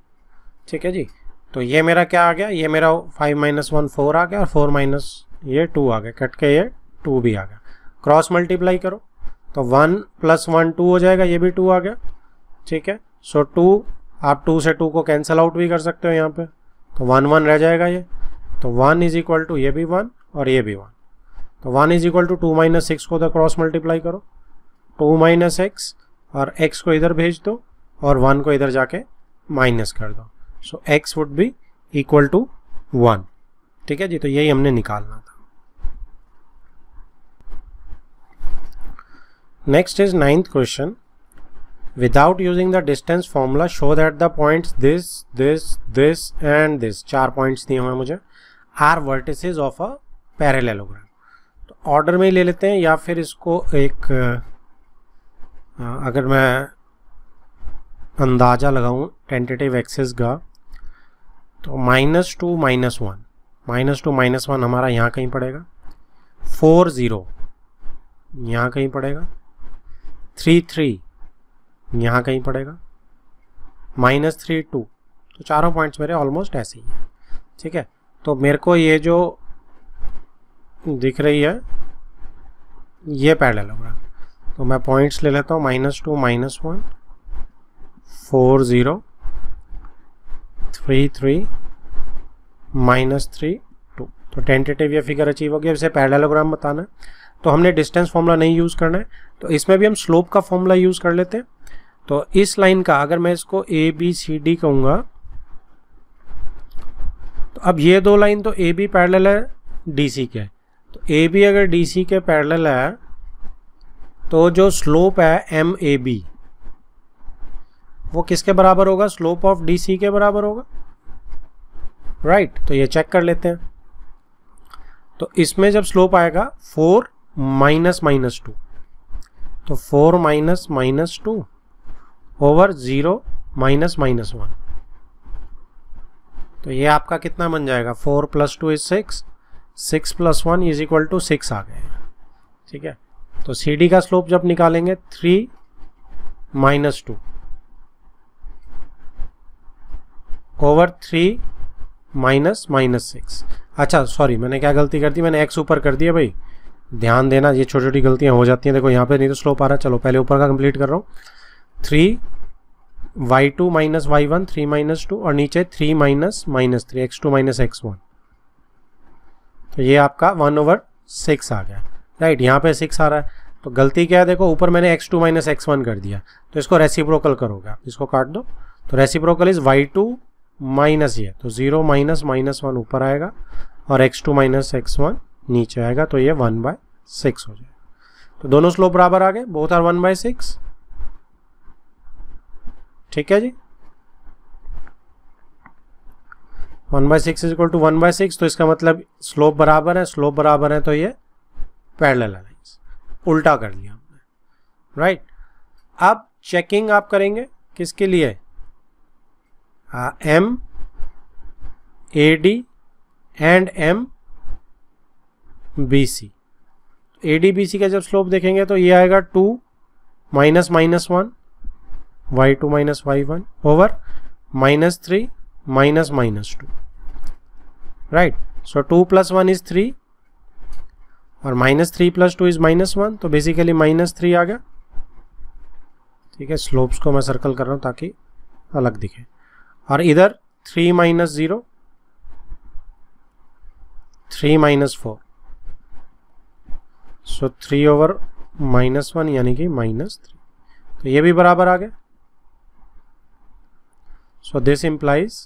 ठीक है जी तो ये मेरा क्या आ गया ये मेरा फाइव माइनस वन फोर आ गया और फोर माइनस ये टू आ गया कट के ये टू भी आ गया क्रॉस मल्टीप्लाई करो तो वन प्लस वन टू हो जाएगा ये भी टू आ गया ठीक है सो टू आप टू से टू को कैंसिल आउट भी कर सकते हो यहाँ पे तो वन वन रह जाएगा ये तो वन इज इक्वल टू ये भी वन और ये भी वन तो one is equal to two minus six को तो क्रॉस मल्टीप्लाई करो टू माइनस एक्स और एक्स को इधर भेज दो और वन को इधर जाके माइनस कर दो so X would be equal to one ठीक है जी तो यही हमने निकालना था Next is ninth question. Without using the distance formula, show that the points this, this, this and this चार points दिए हुए मुझे are vertices of a parallelogram. तो order में ही ले लेते हैं या फिर इसको एक अगर मैं अंदाज़ा लगाऊं टेंटेटिव एक्सेस का तो minus two minus one minus two minus one हमारा यहाँ कहीं पड़ेगा फोर ज़ीरो यहाँ कहीं पड़ेगा थ्री थ्री यहाँ कहीं पड़ेगा माइनस थ्री टू तो चारों पॉइंट्स मेरे ऑलमोस्ट ऐसे ही हैं ठीक है तो मेरे को ये जो दिख रही है ये पैडल लग रहा तो मैं पॉइंट्स ले लेता हूँ minus two minus one four zero three three minus three two तो टेंटेटिव ये फिगर अचीव हो गया इसे पैरेललोग्राम बताना तो हमने डिस्टेंस फॉर्मूला नहीं यूज़ करना है तो इसमें भी हम स्लोप का फॉर्मूला यूज़ कर लेते हैं तो इस लाइन का अगर मैं इसको ए बी सी डी कहूँगा तो अब ये दो लाइन तो ए बी पैरल है डी सी के तो ए बी अगर डी सी के पैरल है तो जो स्लोप है एम ए बी वो किसके बराबर होगा स्लोप ऑफ डी सी के बराबर होगा राइट right, तो ये चेक कर लेते हैं तो इसमें जब स्लोप आएगा फोर माइनस माइनस टू तो four minus minus two over zero minus minus one तो ये आपका कितना बन जाएगा four plus two is six six plus one is equal to six आ गए ठीक है तो सी डी का स्लोप जब निकालेंगे three minus two over three minus minus six अच्छा सॉरी मैंने क्या गलती कर दी मैंने एक्स ऊपर कर दिया भाई ध्यान देना ये छोटी छोटी गलतियाँ हो जाती हैं देखो यहाँ पे नहीं तो स्लो पा रहा है चलो पहले ऊपर का कंप्लीट कर रहा हूँ three Y two minus Y one three minus two और नीचे three minus minus three X two minus x one तो ये आपका वन ओवर सिक्स आ गया राइट यहाँ पे सिक्स आ रहा है तो गलती क्या है देखो ऊपर मैंने X two minus x one कर दिया तो इसको रेसिप्रोकल करोगे आप इसको काट दो तो reciprocal is Y two minus ये तो ज़ीरो माइनस माइनस वन ऊपर आएगा और x two minus x one नीचे आएगा तो ये वन बाय सिक्स हो जाएगा तो दोनों स्लोप बराबर आ गए both are one by six ठीक है जी one by six is equal to one by six तो इसका मतलब स्लोप बराबर है स्लोप बराबर है तो ये पैरेलल अलाइंस उल्टा कर लिया हमने राइट अब चेकिंग आप करेंगे किसके लिए M A D and M B C A D B सी का जब स्लोप देखेंगे तो ये आएगा two minus minus one Y two minus Y one over minus three minus minus two right so two plus one is three और minus three plus two is minus one तो basically minus three आ गया ठीक है slopes को मैं circle कर रहा हूँ ताकि अलग दिखे और इधर three minus zero three minus four so three over minus one यानी कि माइनस थ्री तो ये भी बराबर आ गया सो दिस इम्प्लाइज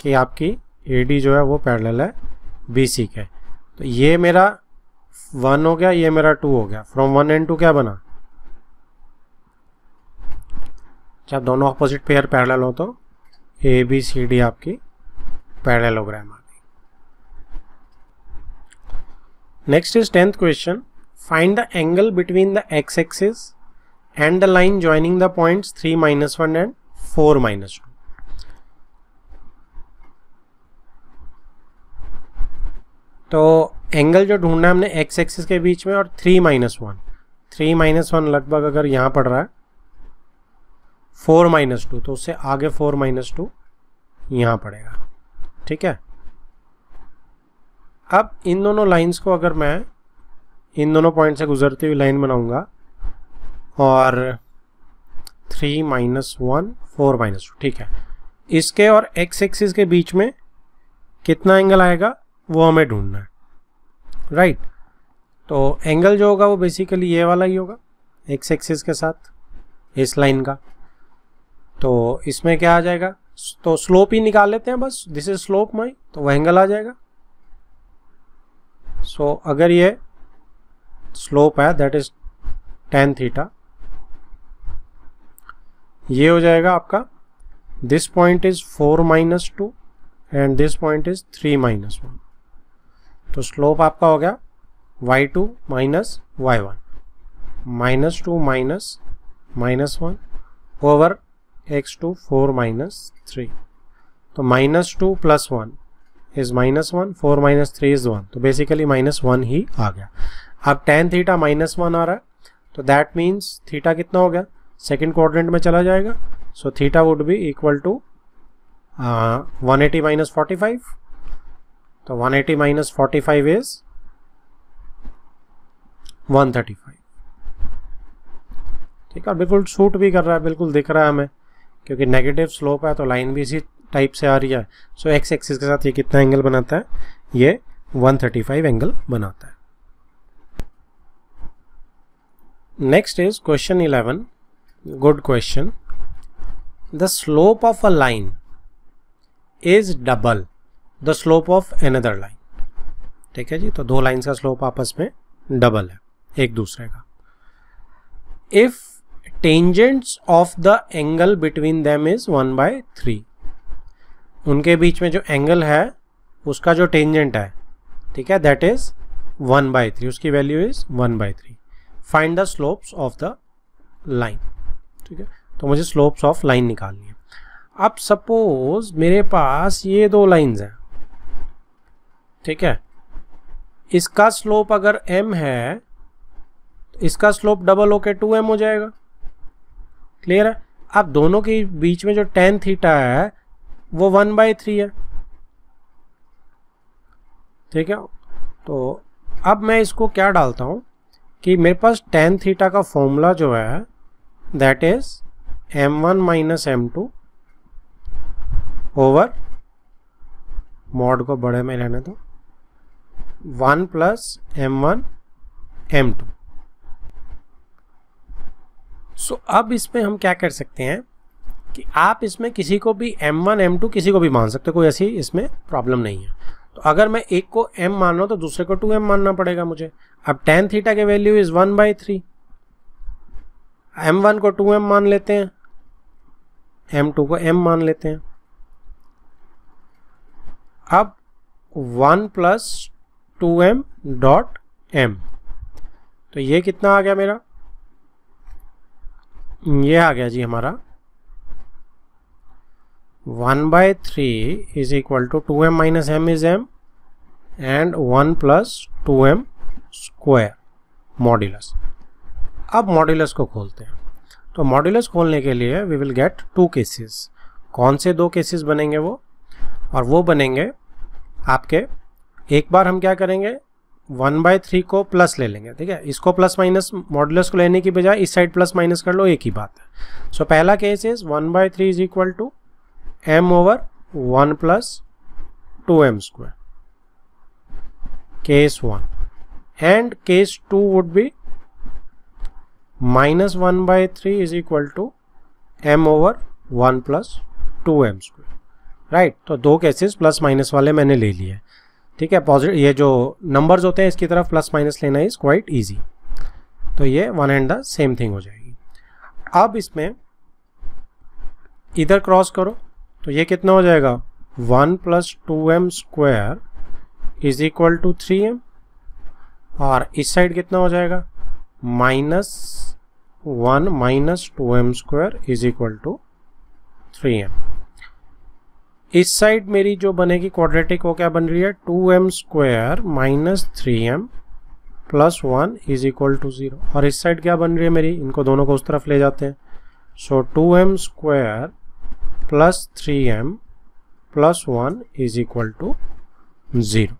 कि आपकी ए जो है वो पैरेलल है बी सी के तो ये मेरा वन हो गया ये मेरा टू हो गया फ्रॉम वन एंड टू क्या बना जब दोनों ऑपोजिट पेयर पैरेलल हो तो ए बी सी डी आपकी पैरेललोग्राम आ गई next is tenth question Find the angle between the x-axis and the line joining the points 3 minus 1 and 4 minus 2. तो एंगल जो ढूंढना है हमने एक्स एक्सिस के बीच में और three minus one three minus one लगभग अगर यहाँ पड़ रहा है फोर माइनस टू तो उससे आगे फोर माइनस टू यहाँ पड़ेगा ठीक है अब इन दोनों लाइंस को अगर मैं इन दोनों पॉइंट से गुजरती हुई लाइन बनाऊंगा और three minus one four minus two ठीक है इसके और एक्स एक्सिस के बीच में कितना एंगल आएगा वो हमें ढूंढना है राइट right. तो एंगल जो होगा वो बेसिकली ये वाला ही होगा एक्स एक्सिस के साथ इस लाइन का तो इसमें क्या आ जाएगा तो स्लोप ही निकाल लेते हैं बस दिस इज स्लोप माई तो वह एंगल आ जाएगा सो so, अगर ये स्लोप है दैट इज टेन थीटा ये हो जाएगा आपका this point is four minus two and this point is three minus one तो स्लोप आपका हो गया Y two minus Y one minus two minus minus one over x two four minus three तो minus two plus one is minus one four minus three is one तो basically minus one ही आ गया अब tan theta minus one आ रहा है तो दैट मीन्स थीटा कितना हो गया सेकेंड क्वाड्रेंट में चला जाएगा so theta would be equal to one eighty minus forty five तो one eighty minus forty five is one thirty five ठीक है बिल्कुल शूट भी कर रहा है बिल्कुल दिख रहा है हमें क्योंकि नेगेटिव स्लोप है तो लाइन भी इसी टाइप से आ रही है सो एक्स एक्सिस के साथ ये कितना एंगल बनाता है ये 135 एंगल बनाता है Next is question 11. Good question. The slope of a line is double the slope of another line. ठीक है जी तो दो लाइन का स्लोप आपस में डबल है एक दूसरे का if tangents of the angle between them is one by three उनके बीच में जो एंगल है उसका जो टेंजेंट है ठीक है that is one by three उसकी value is one by three find the slopes of the line ठीक है तो मुझे स्लोप्स ऑफ लाइन निकालनी है अब सपोज मेरे पास ये दो लाइंस हैं ठीक है इसका स्लोप अगर m है तो इसका स्लोप डबल होके टू एम हो जाएगा क्लियर है अब दोनों के बीच में जो टेन थीटा है वो वन बाई थ्री है ठीक है तो अब मैं इसको क्या डालता हूँ कि मेरे पास टेन थीटा का फॉर्मूला जो है that is M one minus M two over mod को बड़े में रहने दो one plus M one M two so अब इसमें हम क्या कर सकते हैं कि आप इसमें किसी को भी m1 m2 किसी को भी मान सकते हो कोई ऐसी इसमें प्रॉब्लम नहीं है तो अगर मैं एक को m मान रहा हूँ तो दूसरे को 2m मानना पड़ेगा मुझे अब tan थीटा के value is 1 by three M one को 2m मान लेते हैं एम टू को m मान लेते हैं अब one plus two M dot M तो ये कितना आ गया मेरा ये आ गया जी हमारा one by three is equal to two M minus M is M and one plus two M square modulus अब मॉड्यूलस को खोलते हैं तो मॉड्यूलस खोलने के लिए we will get two cases कौन से दो केसेस बनेंगे वो और वो बनेंगे आपके एक बार हम क्या करेंगे वन बाय थ्री को प्लस ले लेंगे ठीक है इसको प्लस माइनस मॉडुलस को लेने की बजाय इस साइड प्लस माइनस कर लो एक ही बात है सो so, पहला case is one by three is equal to M over one plus two M square case 1 and case 2 would be minus 1 by 3 is equal to m over 1 plus two M square right तो दो cases plus minus वाले मैंने ले लिए ठीक है positive ये जो नंबर्स होते हैं इसकी तरफ प्लस माइनस लेना इज़ क्वाइट ईजी तो ये one and the same thing हो जाएगी अब इसमें इधर क्रॉस करो तो ये कितना हो जाएगा one plus two M square is equal to three M और इस साइड कितना हो जाएगा minus one minus two M square is equal to three M इस साइड मेरी जो बनेगी क्वाड्रेटिक वो क्या बन रही है two M square minus three M plus one is equal to zero और इस साइड क्या बन रही है मेरी इनको दोनों को उस तरफ ले जाते हैं so two M square plus 3m plus 1 is equal to 0.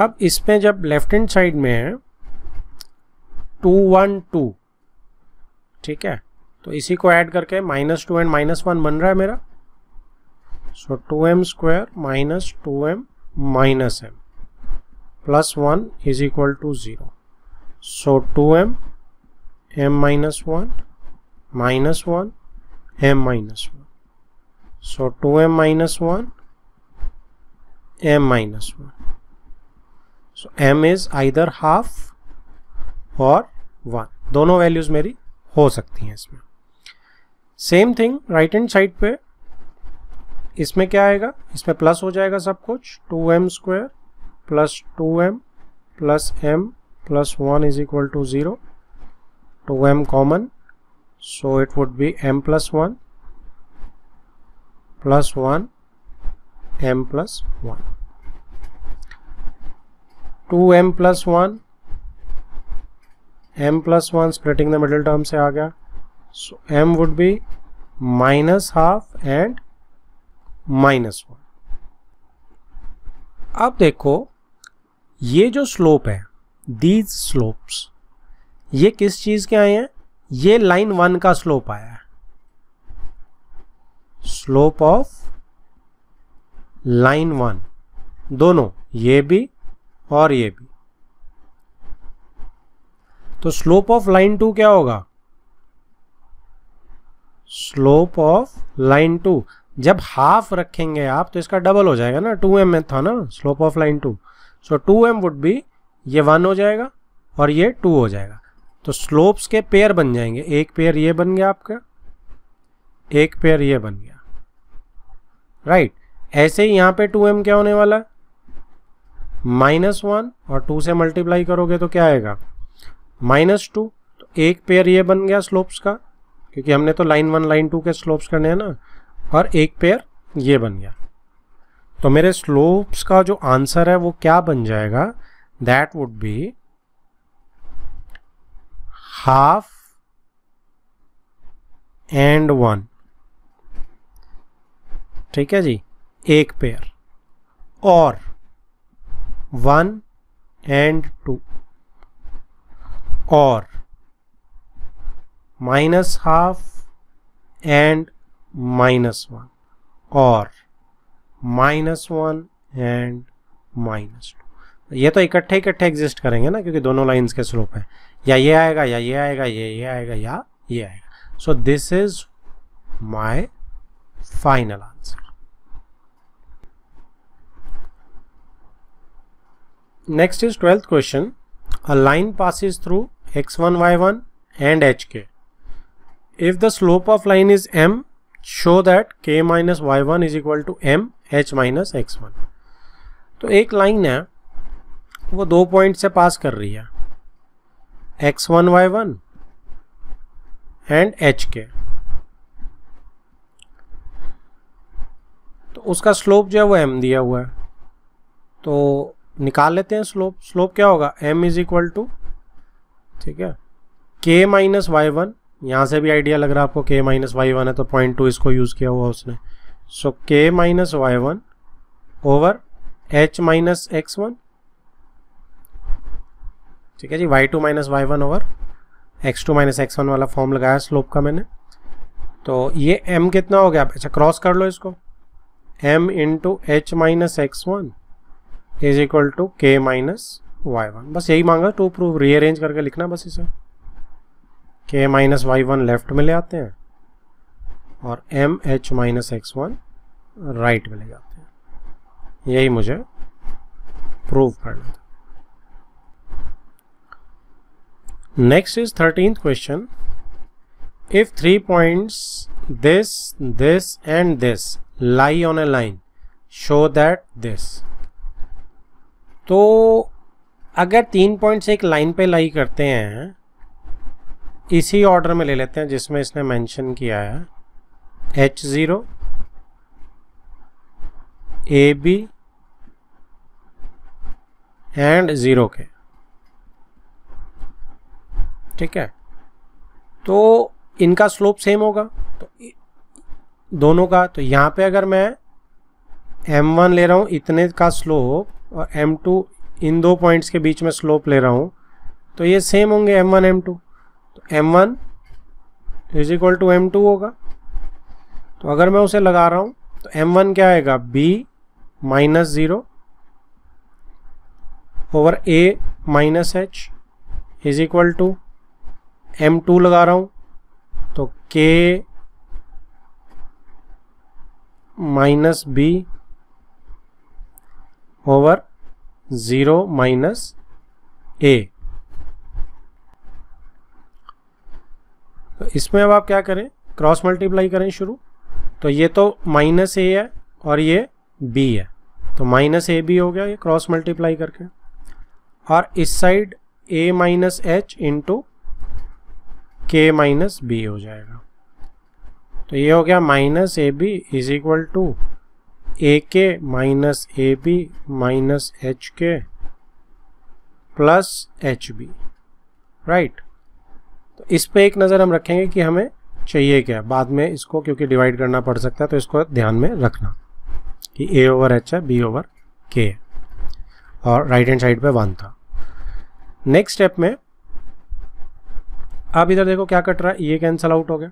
अब इसमें जब लेफ्ट हैंड साइड में है टू वन टू ठीक है तो इसी को ऐड करके minus two and minus one बन रहा है मेरा so two M square minus two M minus M plus one is equal to zero so two M M minus one minus one M minus one so two M minus one M minus one so M is either half और one दोनों values मेरी हो सकती हैं इसमें same thing right hand side पे इसमें क्या आएगा इसमें प्लस हो जाएगा सब कुछ two M square plus two M plus M plus one is equal to zero m common so it would be m plus 1 plus 1 m plus 1 2m plus 1 m plus 1 splitting the middle term से आ गया so m would be minus half and minus 1 अब देखो ये जो slope है these slopes, ये किस चीज़ के आए हैं ये लाइन वन का स्लोप आया स्लोप ऑफ लाइन वन दोनों ये भी और ये भी तो स्लोप ऑफ लाइन टू क्या होगा स्लोप ऑफ लाइन टू जब हाफ रखेंगे आप तो इसका डबल हो जाएगा ना टू एम था ना slope of line two so two M would be ये वन हो जाएगा और ये टू हो जाएगा तो स्लोप्स के पेयर बन जाएंगे एक पेयर ये बन गया आपका एक पेयर ये बन गया राइट right. ऐसे ही यहां पे टू एम क्या होने वाला माइनस वन और टू से मल्टीप्लाई करोगे तो क्या आएगा माइनस टू तो एक पेयर ये बन गया स्लोप्स का क्योंकि हमने तो लाइन वन लाइन टू के स्लोप्स करने हैं ना और एक पेयर ये बन गया तो मेरे स्लोप्स का जो आंसर है वो क्या बन जाएगा that would be half and one ठीक है जी एक पेयर और वन एंड टू और minus half and minus one और minus one and minus two ये तो इकट्ठे इकट्ठे एग्जिस्ट करेंगे ना क्योंकि दोनों लाइंस के स्लोप है या ये आएगा या ये आएगा ये ये आएगा या ये आएगा so this is my final answer next is twelfth question a line pass passes through X one Y one and H K if the slope of line is M show that K minus Y one is equal to M H minus x one तो एक line है वो दो point से पास कर रही है X one Y one and H K तो उसका स्लोप जो है वो एम दिया हुआ है तो निकाल लेते हैं स्लोप स्लोप क्या होगा एम इज इक्वल टू ठीक है के माइनस वाई वन यहाँ से भी आइडिया लग रहा है आपको के माइनस वाई वन है तो पॉइंट टू इसको यूज़ किया हुआ उसने so k minus Y one over h minus x one ठीक है जी y two minus Y one over x two minus x one वाला फॉर्म लगाया स्लोप का मैंने तो ये m कितना हो गया अच्छा क्रॉस कर लो इसको m into h minus x one is equal to k minus Y one बस यही मांगा टू प्रूफ रीअरेंज करके लिखना बस इसे के माइनस वाई वन लेफ्ट में ले आते हैं और m H minus x one right में ले जाते हैं यही मुझे प्रूव करना था Next is 13th question. If three points this, this and this lie on a line, show that this. तो अगर तीन पॉइंट्स एक लाइन पे लाई करते हैं इसी ऑर्डर में ले लेते हैं जिसमें इसने मेंशन किया है h zero a b and zero k ठीक है तो इनका स्लोप सेम होगा तो दोनों का तो यहाँ पे अगर मैं m1 ले रहा हूँ इतने का स्लोप और m2 इन दो पॉइंट्स के बीच में स्लोप ले रहा हूँ तो ये सेम होंगे m1 m2 तो m1 is equal to M होगा तो अगर मैं उसे लगा रहा हूँ तो m1 क्या आएगा b minus zero over a minus h is equal to M two लगा रहा हूं तो k minus b over zero minus a तो इसमें अब आप क्या करें क्रॉस मल्टीप्लाई करें शुरू तो ये तो माइनस ए है और ये बी है तो माइनस ए बी हो गया ये क्रॉस मल्टीप्लाई करके और इस side a minus h into k minus b हो जाएगा तो ये हो गया minus a b is equal to a k minus a b minus h k plus h b right तो इस पे एक नज़र हम रखेंगे कि हमें चाहिए क्या बाद में इसको क्योंकि डिवाइड करना पड़ सकता है तो इसको ध्यान में रखना कि ए ओवर एच है बी ओवर के और राइट हैंड साइड पे वन था नेक्स्ट स्टेप में अब इधर देखो क्या कट रहा है ये कैंसिल आउट हो गया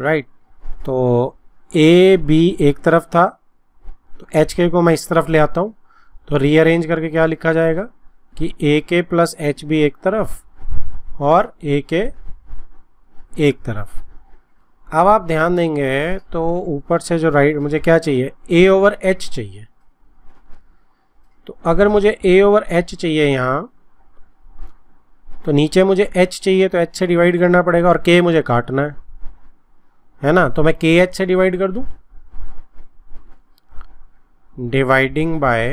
राइट तो ए बी एक तरफ था तो एच के को मैं इस तरफ ले आता हूँ तो रीअरेंज करके क्या लिखा जाएगा कि ए के प्लस एच बी एक तरफ और ए के एक तरफ अब आप ध्यान देंगे तो ऊपर से जो राइट मुझे क्या चाहिए ए ओवर एच चाहिए तो अगर मुझे ए ओवर एच चाहिए यहाँ तो नीचे मुझे एच चाहिए तो एच से डिवाइड करना पड़ेगा और के मुझे काटना है है ना तो मैं के एच से डिवाइड कर दूं डिवाइडिंग बाय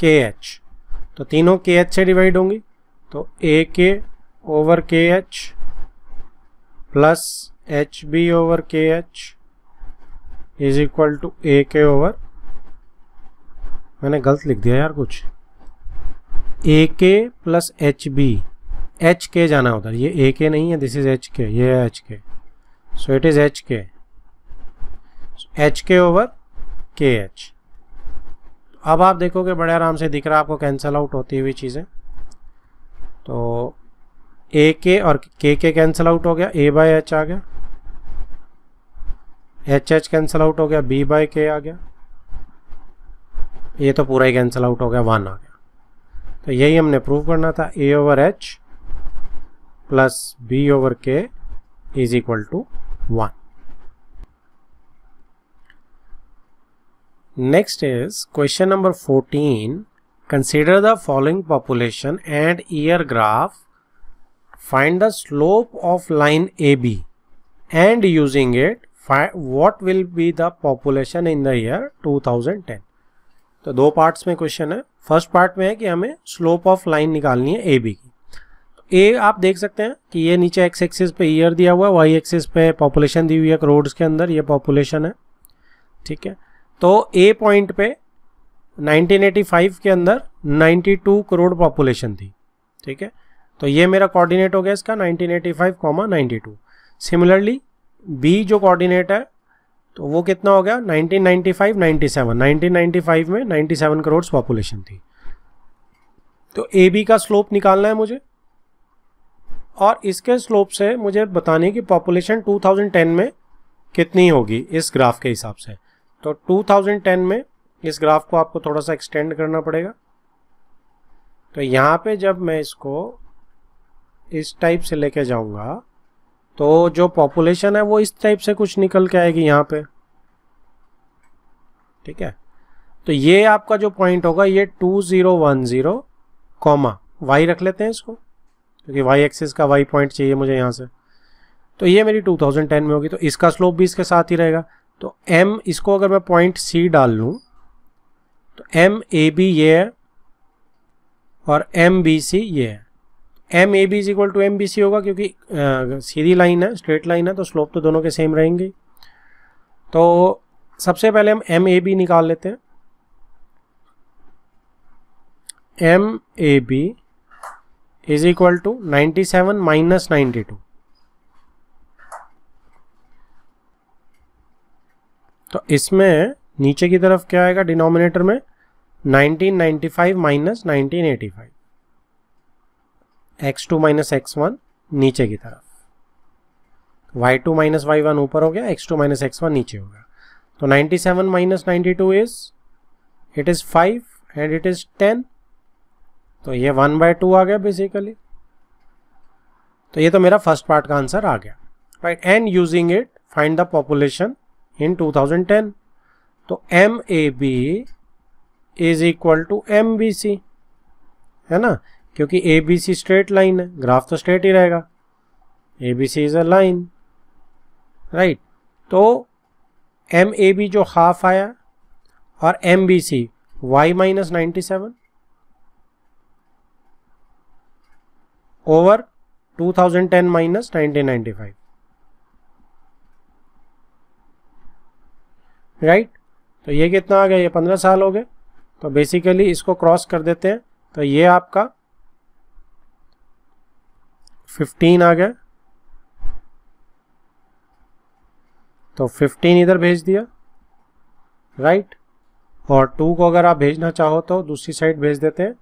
के एच तो तीनों के एच से डिवाइड होंगी तो ए k over k h plus h b over k h is equal to a k over मैंने गलत लिख दिया यार कुछ ए के प्लस एच बी एच के जाना उधर ये ए के नहीं है दिस इज एच के ये है h k so it is h k h k over k h अब आप देखोगे बड़े आराम से दिख रहा है आपको कैंसिल आउट होती हुई चीज़ें तो ए के और के के कैंसिल आउट हो गया ए बाय एच आ गया एच एच कैंसिल आउट हो गया बी बाय के आ गया ये तो पूरा ही कैंसिल आउट हो गया वन आ गया तो यही हमने प्रूव करना था a over h plus b over k is equal to one next is question number fourteen consider the following population and year graph find the slope of line a b and using it फाइ what will be the population in the year ten तो दो parts में question है first part में है कि हमें slope of line निकालनी है ए बी की ए आप देख सकते हैं कि ये नीचे एक्स एक्सिस पे ईयर दिया हुआ है वाई एक्सिस पे पॉपुलेशन दी हुई है रोड्स के अंदर ये पॉपुलेशन है ठीक है तो ए पॉइंट पे 1985 के अंदर 92 करोड़ पॉपुलेशन थी ठीक है तो ये मेरा कोऑर्डिनेट हो गया इसका 1985 कॉमा सिमिलरली बी जो कोऑर्डिनेट है तो वो कितना हो गया 1995 97 1995 में 97 करोड़ पॉपुलेशन थी तो ए बी का स्लोप निकालना है मुझे और इसके स्लोप से मुझे बताने की पॉपुलेशन 2010 में कितनी होगी इस ग्राफ के हिसाब से तो 2010 में इस ग्राफ को आपको थोड़ा सा एक्सटेंड करना पड़ेगा तो यहाँ पे जब मैं इसको इस टाइप से लेके जाऊंगा तो जो पॉपुलेशन है वो इस टाइप से कुछ निकल के आएगी यहाँ पे ठीक है तो ये आपका जो पॉइंट होगा ये two zero one zero comma y रख लेते हैं इसको क्योंकि वाई एक्सिस का वाई पॉइंट चाहिए मुझे यहाँ से तो ये मेरी 2010 में होगी तो इसका स्लोप भी इसके साथ ही रहेगा तो एम इसको अगर मैं पॉइंट सी डाल लूँ तो एम ए बी ये है और एम बी सी ये है m a b is equal to m B c होगा क्योंकि आ, सीधी लाइन है स्ट्रेट लाइन है तो स्लोप तो दोनों के सेम रहेंगे तो सबसे पहले हम एम ए बी निकाल लेते हैं m a b is equal to ninety seven minus ninety two तो इसमें नीचे की तरफ क्या आएगा डिनोमिनेटर में 1995 minus nineteen eighty five x two minus x one नीचे की तरफ y two minus Y one ऊपर हो गया x two minus x one नीचे गया तो 97 seven minus ninety two is it is five and it is ten तो ये वन बाय टू आ गया बेसिकली तो ये तो मेरा फर्स्ट पार्ट का आंसर आ गया right and using it find the population in 2010 तो m a b is equal to m B c है ना क्योंकि a B c straight line है ग्राफ तो स्ट्रेट ही रहेगा a B C is a line right तो m a b जो हाफ आया और m B c y minus ninety seven over two thousand ten minus nineteen ninety five right तो ये कितना आ गया ये पंद्रह साल हो गए तो बेसिकली इसको क्रॉस कर देते हैं तो ये आपका फिफ्टीन आ गया तो फिफ्टीन इधर भेज दिया राइट और टू को अगर आप भेजना चाहो तो दूसरी साइड भेज देते हैं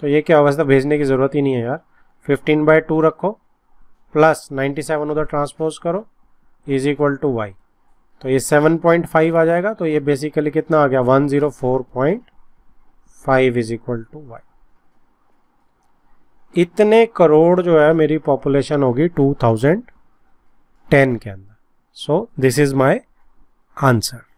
तो ये क्या अवस्था भेजने की ज़रूरत ही नहीं है यार फिफ्टीन बाई टू रखो प्लस नाइन्टी सेवन उधर ट्रांसपोज करो इज इक्वल टू वाई तो ये सेवन पॉइंट फाइव आ जाएगा तो ये बेसिकली कितना आ गया one zero four point five is equal to y इतने करोड़ जो है मेरी पॉपुलेशन होगी 2010 के अंदर so this is my answer